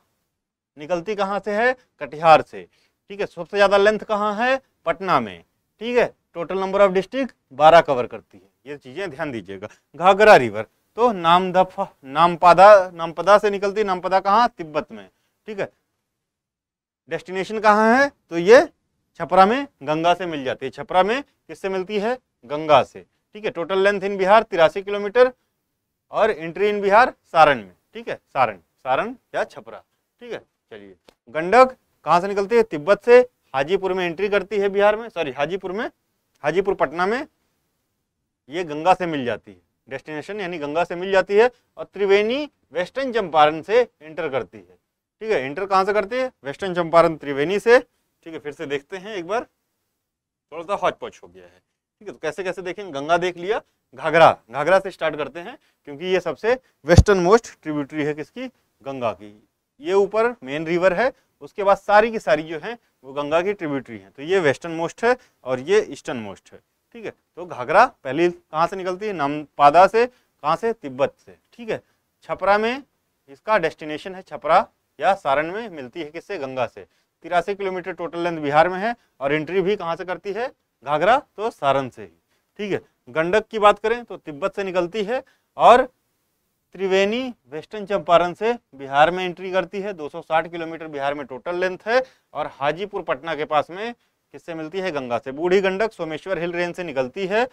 निकलती कहाँ से है कटिहार से ठीक है सबसे ज़्यादा लेंथ कहाँ है पटना में ठीक है टोटल नंबर ऑफ डिस्ट्रिक्ट बारह कवर करती है ये चीज़ें ध्यान दीजिएगा घाघरा रिवर तो नामदफा नामपादा नामपदा से निकलती नामपदा कहाँ तिब्बत में ठीक है डेस्टिनेशन कहाँ है तो ये छपरा में गंगा से मिल जाती है छपरा में किससे मिलती है गंगा से ठीक है टोटल लेंथ इन बिहार तिरासी किलोमीटर और एंट्री इन बिहार सारण में ठीक है सारण सारण या छपरा ठीक है चलिए गंडक कहाँ से निकलती है तिब्बत से हाजीपुर में एंट्री करती है बिहार में सॉरी हाजीपुर में हाजीपुर पटना में ये गंगा से मिल जाती है डेस्टिनेशन यानी गंगा से मिल जाती है और त्रिवेणी वेस्टर्न चंपारण से इंटर करती है ठीक है इंटर कहाँ से करती है वेस्टर्न चंपारण त्रिवेणी से ठीक है फिर से देखते हैं एक बार थोड़ा सा हॉच पॉच हो गया है ठीक है तो कैसे कैसे देखें गंगा देख लिया घाघरा घाघरा से स्टार्ट करते हैं क्योंकि ये सबसे वेस्टर्न मोस्ट ट्रिब्यूटरी है किसकी गंगा की ये ऊपर मेन रिवर है उसके बाद सारी की सारी जो है वो गंगा की ट्रिब्यूटरी है तो ये वेस्टर्न मोस्ट है और ये ईस्टर्न मोस्ट है ठीक है तो घाघरा पहली कहाँ से निकलती है नमपादा से कहाँ से तिब्बत से ठीक है छपरा में इसका डेस्टिनेशन है छपरा या सारण में मिलती है किससे गंगा से तिरासी किलोमीटर टोटल लेंथ बिहार में है और एंट्री भी कहाँ से करती है घाघरा तो सारण से ही ठीक है गंडक की बात करें तो तिब्बत से निकलती है और त्रिवेणी वेस्टर्न चंपारण से बिहार में एंट्री करती है 260 किलोमीटर बिहार में टोटल लेंथ है और हाजीपुर पटना के पास में किससे मिलती है गंगा से बूढ़ी गंडक सोमेश्वर हिल रेंज से निकलती है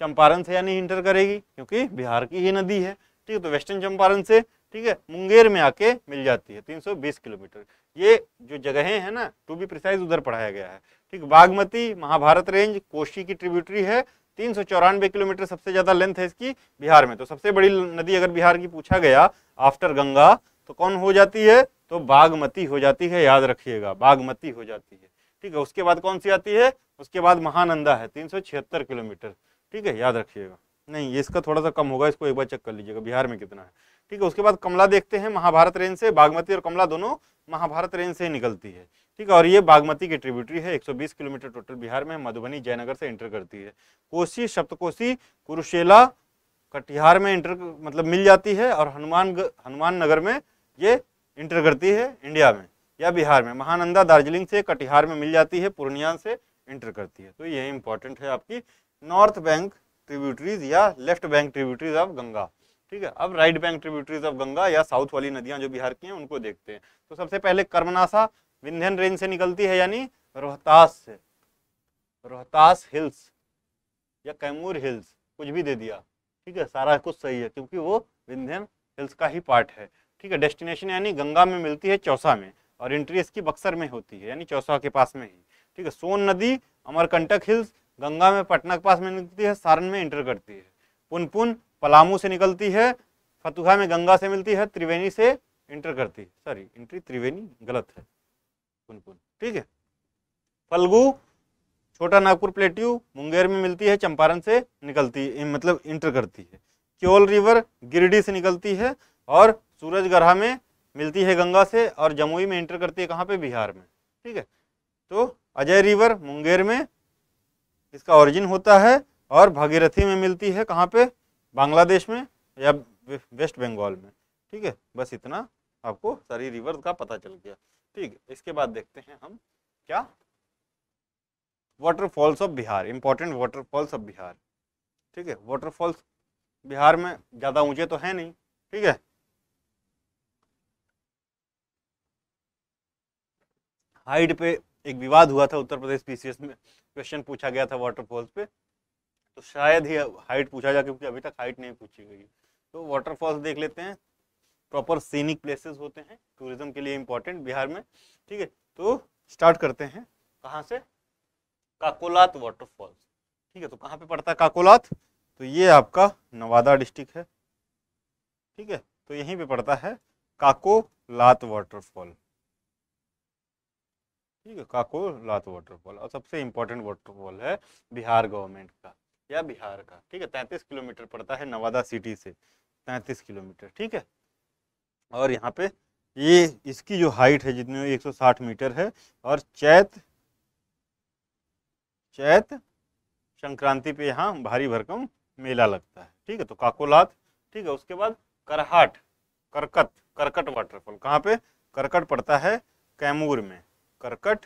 चंपारण से यानी इंटर करेगी क्योंकि बिहार की ही नदी है ठीक है तो वेस्टर्न चंपारण से ठीक है मुंगेर में आके मिल जाती है 320 किलोमीटर ये जो जगहें हैं ना टू बी प्रिसाइज उधर पढ़ाया गया है ठीक बागमती महाभारत रेंज कोशी की ट्रिब्यूटरी है तीन किलोमीटर सबसे ज्यादा लेंथ है इसकी बिहार में तो सबसे बड़ी नदी अगर बिहार की पूछा गया आफ्टर गंगा तो कौन हो जाती है तो बागमती हो जाती है याद रखिएगा बागमती हो जाती है ठीक है उसके बाद कौन सी आती है उसके बाद महानंदा है तीन किलोमीटर ठीक है याद रखिएगा नहीं ये इसका थोड़ा सा कम होगा इसको एक बार चेक कर लीजिएगा बिहार में कितना है ठीक है उसके बाद कमला देखते हैं महाभारत रेंज से बागमती और कमला दोनों महाभारत रेंज से ही निकलती है ठीक है और ये बागमती की ट्रिब्यूटरी है 120 किलोमीटर टोटल बिहार में मधुबनी जयनगर से एंटर करती है कोसी सप्तकोसी कुरुशेला कटिहार में इंटर मतलब मिल जाती है और हनुमान हनुमान नगर में ये इंटर करती है इंडिया में या बिहार में महानंदा दार्जिलिंग से कटिहार में मिल जाती है पूर्णिया से इंटर करती है तो ये इंपॉर्टेंट है आपकी नॉर्थ बैंक ट्रिब्यूटरीज या left bank tributaries of Ganga ठीक है अब right bank tributaries of Ganga या साउथ वाली नदियां जो बिहार की हैं उनको देखते हैं तो सबसे पहले कर्मनासा विंध्यन रेंज से निकलती है यानी रोहतास से रोहतास हिल्स या कैमूर हिल्स कुछ भी दे दिया ठीक है सारा कुछ सही है क्योंकि वो विंध्यन हिल्स का ही पार्ट है ठीक है डेस्टिनेशन यानी गंगा में मिलती है चौसा में और एंट्री इसकी बक्सर में होती है यानी चौसा के पास में ही ठीक है सोन नदी अमरकंटक हिल्स गंगा में पटना के पास में निकलती है सारण में एंटर करती है पुनपुन पलामू से निकलती है फतुहा में गंगा से मिलती है त्रिवेणी से इंटर करती है सॉरी एंट्री त्रिवेणी गलत है पुनपुन ठीक है फलगू छोटा नागपुर प्लेट्यू मुंगेर में मिलती है चंपारण से निकलती है मतलब इंटर करती है क्योल रिवर गिरडी से निकलती है और सूरजगढ़ा में मिलती है गंगा से और जमुई में एंटर करती है कहाँ पे बिहार में ठीक है तो अजय रिवर मुंगेर में इसका ओरिजिन होता है और भागीरथी में मिलती है कहाँ पे बांग्लादेश में या वेस्ट बंगाल में ठीक है बस इतना आपको सारी रिवर का पता चल गया ठीक है इसके बाद देखते हैं हम क्या waterfalls of Bihar important waterfalls of Bihar ठीक है वाटरफॉल्स बिहार में ज़्यादा ऊंचे तो है नहीं ठीक है हाइट पे एक विवाद हुआ था उत्तर प्रदेश पीसीएस में क्वेश्चन पूछा गया था वाटरफॉल्स पे तो शायद ही हाइट पूछा जाए क्योंकि अभी तक हाइट नहीं पूछी गई तो वाटरफॉल्स देख लेते हैं प्रॉपर सीनिक प्लेसेस होते हैं टूरिज्म के लिए इम्पोर्टेंट बिहार में ठीक है तो स्टार्ट करते हैं कहाँ से काकोलात वाटरफॉल्स ठीक है तो कहाँ पे पड़ता है काकोलात तो ये आपका नवादा डिस्ट्रिक्ट है ठीक है तो यहीं पे पड़ता है काकोलात वाटरफॉल ठीक है लात वाटरफॉल और सबसे इम्पोर्टेंट वाटरफॉल है बिहार गवर्नमेंट का या बिहार का ठीक है तैंतीस किलोमीटर पड़ता है नवादा सिटी से तैंतीस किलोमीटर ठीक है और यहाँ पे ये इसकी जो हाइट है जितने साठ मीटर है और चैत चैत संक्रांति पे यहाँ भारी भरकम मेला लगता है ठीक है तो काकोलात ठीक है उसके बाद करहाट करकट करकट वाटरफॉल कहाँ पे करकट पड़ता है कैमूर में करकट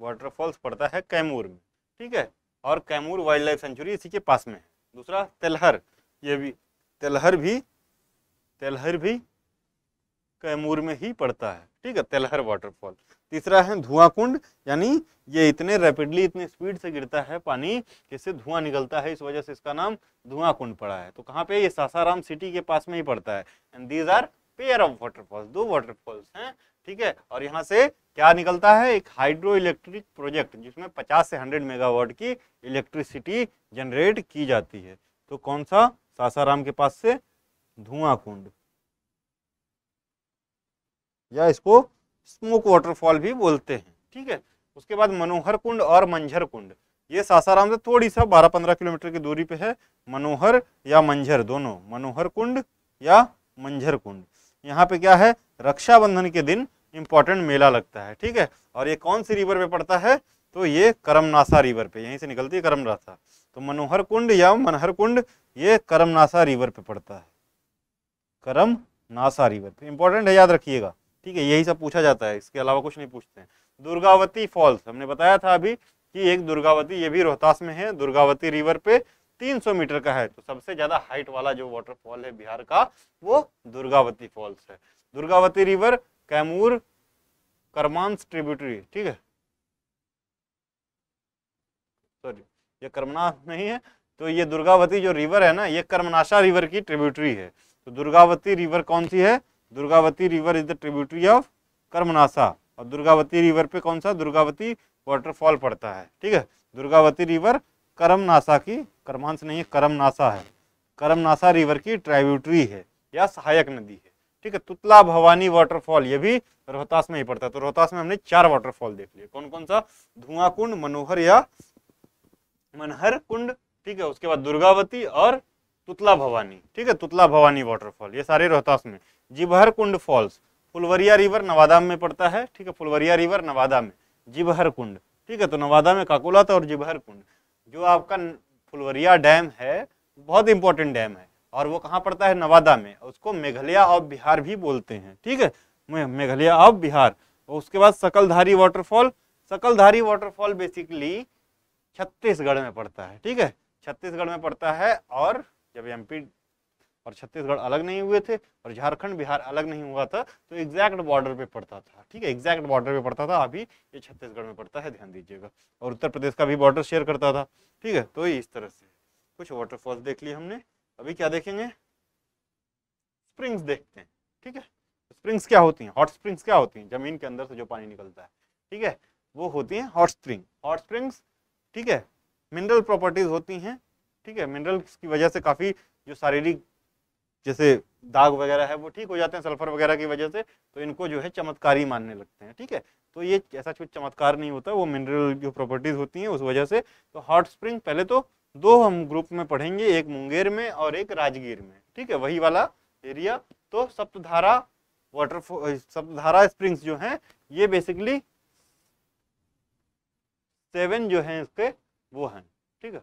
वाटरफॉल्स पड़ता है कैमूर में ठीक है और कैमूर वाइल्ड लाइफ सेंचुरी इसी के पास में है दूसरा तेलहर ये भी तेलहर भी तेलहर भी कैमूर में ही पड़ता है ठीक है तेलहर वाटरफॉल तीसरा है धुआं कुंड यानी ये इतने रैपिडली इतने स्पीड से गिरता है पानी जिससे धुआं निकलता है इस वजह से इसका नाम धुआं कुंड पड़ा है तो कहाँ पे ये सासाराम सिटी के पास में ही पड़ता है and these are pair of waterfalls दो वाटरफॉल्स हैं ठीक है और यहाँ से क्या निकलता है एक हाइड्रो इलेक्ट्रिक प्रोजेक्ट जिसमें 50 से 100 मेगावाट की इलेक्ट्रिसिटी जनरेट की जाती है तो कौन सा सासाराम के पास से धुआं कुंड या इसको स्मोक वाटरफॉल भी बोलते हैं ठीक है उसके बाद मनोहर कुंड और मंझर कुंड ये सासाराम से थोड़ी सा 12-15 किलोमीटर की दूरी पे है मनोहर या मंझर दोनों मनोहर कुंड या मंझर कुंड यहाँ पे क्या है रक्षाबंधन के दिन इम्पोर्टेंट मेला लगता है ठीक है और ये कौन सी रिवर पे पड़ता है तो ये करमनासा रिवर पे यहीं से निकलती है करमनासा तो मनोहर कुंड या मनहर कुंड ये करमनासा रिवर पे पड़ता है करम नासा रिवर पे इम्पोर्टेंट है याद रखिएगा ठीक है यही सब पूछा जाता है इसके अलावा कुछ नहीं पूछते हैं दुर्गावती फॉल्स हमने बताया था अभी कि एक दुर्गावती ये भी रोहतास में है दुर्गावती रिवर पे 300 मीटर का है तो सबसे ज़्यादा हाइट वाला जो वाटरफॉल है बिहार का वो दुर्गावती फॉल्स है दुर्गावती रिवर कैमूर करमांस ट्रिब्यूटरी ठीक है सॉरी ये कर्मनाश नहीं है तो ये दुर्गावती जो रिवर है ना ये कर्मनाशा रिवर की ट्रिब्यूटरी है तो दुर्गावती रिवर कौन सी है Durgavati river is the tributary of Karmanasa और दुर्गावती रिवर पे कौन सा दुर्गावती वाटरफॉल पड़ता है ठीक है दुर्गावती रिवर करम नासा की कर्मांश नहीं है करम नासा है करम नासा रिवर की ट्राइब्यूटरी है या सहायक नदी है ठीक है तुतला भवानी वाटरफॉल ये भी रोहतास में ही पड़ता है तो रोहतास में हमने चार वाटरफॉल देख लिए कौन कौन सा धुआं कुंड मनोहर या मनहर कुंड ठीक है उसके बाद दुर्गावती और तुतला भवानी ठीक है तुतला भवानी वाटरफॉल ये सारे रोहतास में जिबहर कुंड फॉल्स फुलवरिया रिवर नवादा में पड़ता है ठीक है फुलवरिया रिवर नवादा में जिबहर कुंड ठीक है तो नवादा में काकुलात और जिबहर कुंड जो आपका फुलवरिया डैम है बहुत इंपॉर्टेंट डैम है और वो कहाँ पड़ता है नवादा में उसको मेघालय ऑफ बिहार भी बोलते हैं ठीक है मेघालय ऑफ बिहार और उसके बाद Sakaldhari waterfall Sakaldhari waterfall basically Chhattisgarh में पड़ता है ठीक है छत्तीसगढ़ में पड़ता है और जब एमपी और छत्तीसगढ़ अलग नहीं हुए थे और झारखंड बिहार अलग नहीं हुआ था तो एग्जैक्ट बॉर्डर पे पड़ता था ठीक है एग्जैक्ट बॉर्डर पे पड़ता था अभी ये छत्तीसगढ़ में पड़ता है ध्यान दीजिएगा और उत्तर प्रदेश का भी बॉर्डर शेयर करता था ठीक है तो इस तरह से कुछ वाटरफॉल्स देख लिए हमने अभी क्या देखेंगे स्प्रिंग्स देखते हैं ठीक है स्प्रिंग्स क्या होती हैं हॉट स्प्रिंग्स क्या होती हैं जमीन के अंदर से जो पानी निकलता है ठीक है वो होती हैं हॉट स्प्रिंग हॉट स्प्रिंग्स ठीक है मिनरल प्रॉपर्टीज होती हैं ठीक है मिनरल्स की वजह से काफ़ी जो शारीरिक जैसे दाग वगैरह है वो ठीक हो जाते हैं सल्फर वगैरह की वजह से तो इनको जो है चमत्कारी मानने लगते हैं ठीक है तो ये ऐसा कुछ चमत्कार नहीं होता वो मिनरल जो प्रॉपर्टीज़ होती हैं उस वजह से तो हॉट स्प्रिंग पहले तो दो हम ग्रुप में पढ़ेंगे एक मुंगेर में और एक राजगीर में ठीक है वही वाला एरिया तो सप्तधारा वाटरफॉल सप्तधारा स्प्रिंग्स जो हैं ये बेसिकली सेवन जो हैं इसके वो हैं ठीक है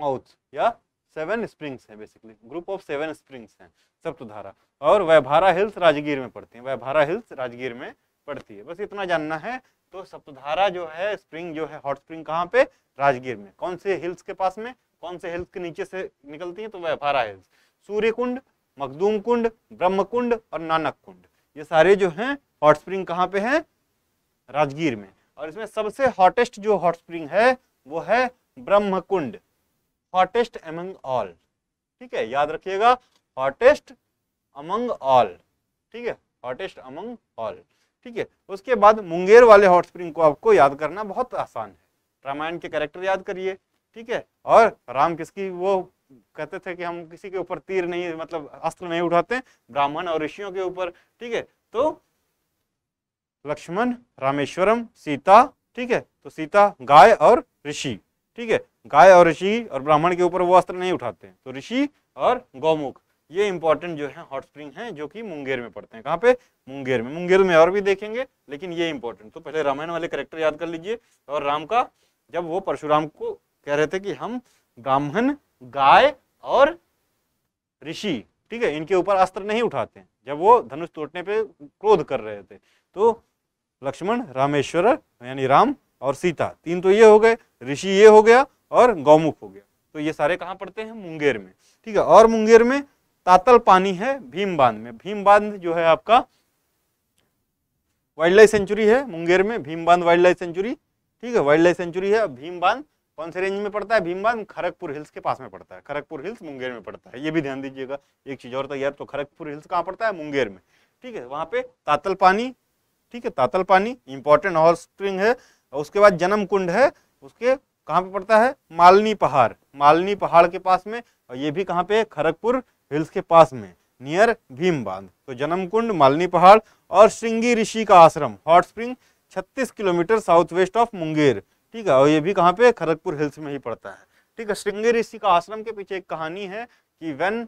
माउथ या सेवन स्प्रिंग्स हैं basically group of seven springs हैं सप्तधारा तो और वैभारा हिल्स राजगीर में पड़ती है वैभारा हिल्स राजगीर में पड़ती है बस इतना जानना है तो सप्तधारा तो जो है स्प्रिंग जो है हॉट स्प्रिंग कहाँ पे राजगीर में कौन से हिल्स के पास में कौन से हिल्स के नीचे से निकलती है तो वैभारा हिल्स सूर्य कुंड मखदूम कुंड ब्रह्म कुंड और नानक कुंड ये सारे जो हैं हॉट स्प्रिंग कहाँ पे हैं राजगीर में और इसमें सबसे हॉटेस्ट जो हॉट स्प्रिंग है वो है ब्रह्मकुंड हॉटेस्ट अमंग ऑल ठीक है याद रखिएगा हॉटेस्ट अमंग ऑल ठीक है हॉटेस्ट अमंग ऑल ठीक है उसके बाद मुंगेर वाले हॉट स्प्रिंग को आपको याद करना बहुत आसान है रामायण के कैरेक्टर याद करिए ठीक है और राम किसकी वो कहते थे कि हम किसी के ऊपर तीर नहीं मतलब अस्त्र नहीं उठाते ब्राह्मण और ऋषियों के ऊपर ठीक है तो लक्ष्मण रामेश्वरम सीता ठीक है तो सीता गाय और ऋषि ठीक है गाय और ऋषि और ब्राह्मण के ऊपर वो अस्त्र नहीं उठाते हैं तो ऋषि और गौमुख ये इंपॉर्टेंट जो है हॉट स्प्रिंग है जो कि मुंगेर में पड़ते हैं कहाँ पे मुंगेर में मुंगेर में और भी देखेंगे लेकिन ये इंपॉर्टेंट तो पहले रामायण वाले करेक्टर याद कर लीजिए और राम का जब वो परशुराम को कह रहे थे कि हम ब्राह्मण गाय और ऋषि ठीक है इनके ऊपर अस्त्र नहीं उठाते हैं जब वो धनुष तोड़ने पे क्रोध कर रहे थे तो लक्ष्मण रामेश्वर यानी राम और सीता तीन तो ये हो गए ऋषि ये हो गया और गौमुख हो गया तो ये सारे कहाँ पड़ते हैं मुंगेर में ठीक है और मुंगेर में तातल पानी है भीम बांध में भीम बांध जो है आपका वाइल्ड लाइफ सेंचुरी है मुंगेर में भीम बांध वाइल्ड लाइफ सेंचुरी ठीक है वाइल्ड लाइफ सेंचुरी है भीम बांध कौन से रेंज में पड़ता है भीम बांध खरगपुर हिल्स के पास में पड़ता है खरगपुर हिल्स मुंगेर में पड़ता है ये भी ध्यान दीजिएगा एक चीज और तैयार तो, तो खरगपुर हिल्स कहाँ पड़ता है मुंगेर में ठीक है वहां पे तातल पानी ठीक है तातल पानी इंपॉर्टेंट हॉल स्प्रिंग है और उसके बाद जन्म कुंड है उसके कहाँ पे पड़ता है मालनी पहाड़ मालनी पहाड़ के पास में और ये भी कहाँ पे खड़गपुर हिल्स के पास में नियर भीम बांध तो जन्म कुंड मालनी पहाड़ और श्रृंगी ऋषि का आश्रम hot spring 36 kilometre south west of Munger ठीक है और ये भी कहाँ पे खड़गपुर हिल्स में ही पड़ता है ठीक है श्रृंगी ऋषि का आश्रम के पीछे एक कहानी है कि वेन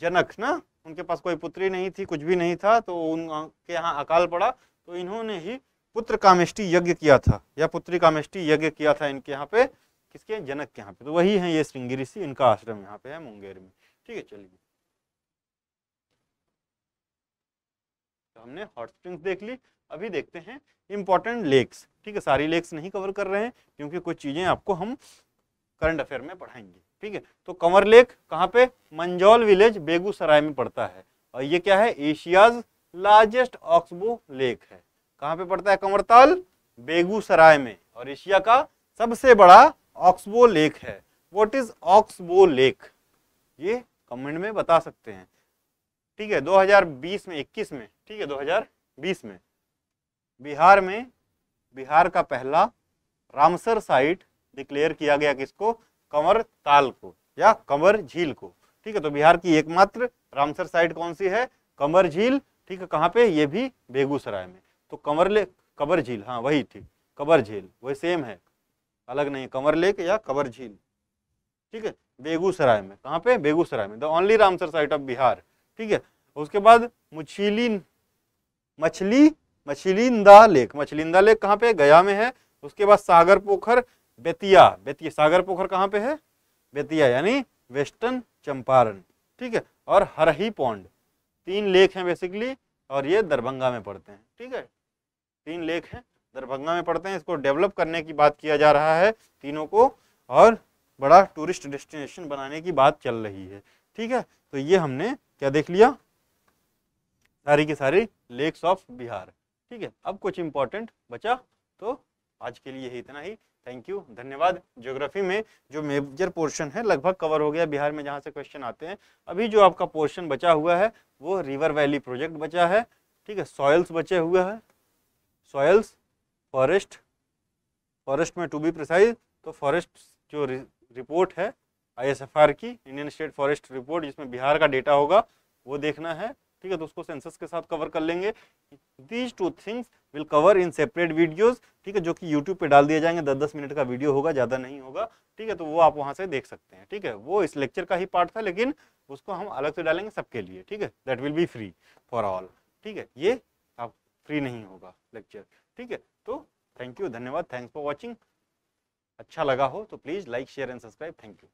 जनक ना उनके पास कोई पुत्री नहीं थी कुछ भी नहीं था तो उनके यहाँ अकाल पड़ा तो इन्होंने ही पुत्र कामिष्टि यज्ञ किया था या पुत्री कामिष्टि यज्ञ किया था इनके यहाँ पे किसके जनक के यहाँ पे तो वही है ये श्रृंगी ऋषि इनका आश्रम यहाँ पे है मुंगेर में ठीक है चलिए तो हमने हॉट स्प्रिंग्स देख ली अभी देखते हैं इंपॉर्टेंट लेक्स ठीक है सारी लेक्स नहीं कवर कर रहे हैं क्योंकि कुछ चीजें आपको हम करंट अफेयर में पढ़ाएंगे ठीक है तो कंवर लेक कहाँ पे मंजौल विलेज बेगूसराय में पड़ता है और ये क्या है एशियाज लार्जेस्ट ऑक्सबो लेक है कहाँ पे पड़ता है कंवरताल बेगूसराय में और एशिया का सबसे बड़ा ऑक्सबो लेक है वॉट इज ऑक्सबो लेक ये कमेंट में बता सकते हैं ठीक है 2020 में 21 में ठीक है 2020 में बिहार में बिहार का पहला रामसर साइट डिक्लेयर किया गया किसको कंवर ताल को या कंवर झील को ठीक है तो बिहार की एकमात्र रामसर साइट कौन सी है कंवर झील ठीक है कहाँ पे ये भी बेगूसराय में तो कंवर लेक कबर झील हाँ वही ठीक कबर झील वही सेम है अलग नहीं कंवर लेक या कबर झील ठीक है बेगूसराय में कहाँ पे बेगूसराय में the only Ramsar site of Bihar ठीक है उसके बाद मुछीली मछली मछलिंदा लेक मछलिंदा लेक कहाँ पे गया में है उसके बाद सागर पोखर बेतिया बेतिया सागर पोखर कहाँ पे है बेतिया यानी वेस्टर्न चंपारण ठीक है और हरही पौंड तीन लेक हैं बेसिकली और ये दरभंगा में पड़ते हैं ठीक है तीन लेख हैं दरभंगा में पढ़ते हैं इसको डेवलप करने की बात किया जा रहा है तीनों को और बड़ा टूरिस्ट डेस्टिनेशन बनाने की बात चल रही है ठीक है तो ये हमने क्या देख लिया सारी की सारी लेक्स ऑफ बिहार ठीक है अब कुछ इम्पोर्टेंट बचा तो आज के लिए ही इतना ही थैंक यू धन्यवाद ज्योग्राफी में जो मेजर पोर्शन है लगभग कवर हो गया बिहार में जहाँ से क्वेश्चन आते हैं अभी जो आपका पोर्शन बचा हुआ है वो रिवर वैली प्रोजेक्ट बचा है ठीक है सॉयल्स बचे हुए हैं सॉयल्स फॉरेस्ट फॉरेस्ट में टू बी प्रिसाइज तो फॉरेस्ट जो रिपोर्ट है आईएसएफआर की इंडियन स्टेट फॉरेस्ट रिपोर्ट जिसमें बिहार का डेटा होगा वो देखना है ठीक है तो उसको सेंसस के साथ कवर कर लेंगे these two things will cover in separate videos ठीक है जो कि यूट्यूब पे डाल दिए जाएंगे दस दस मिनट का वीडियो होगा ज़्यादा नहीं होगा ठीक है तो वो आप वहाँ से देख सकते हैं ठीक है वो इस लेक्चर का ही पार्ट था लेकिन उसको हम अलग से डालेंगे सबके लिए ठीक है that will be free for all ठीक है ये फ्री नहीं होगा लेक्चर ठीक है तो थैंक यू धन्यवाद थैंक्स फॉर वॉचिंग अच्छा लगा हो तो please like share and subscribe thank you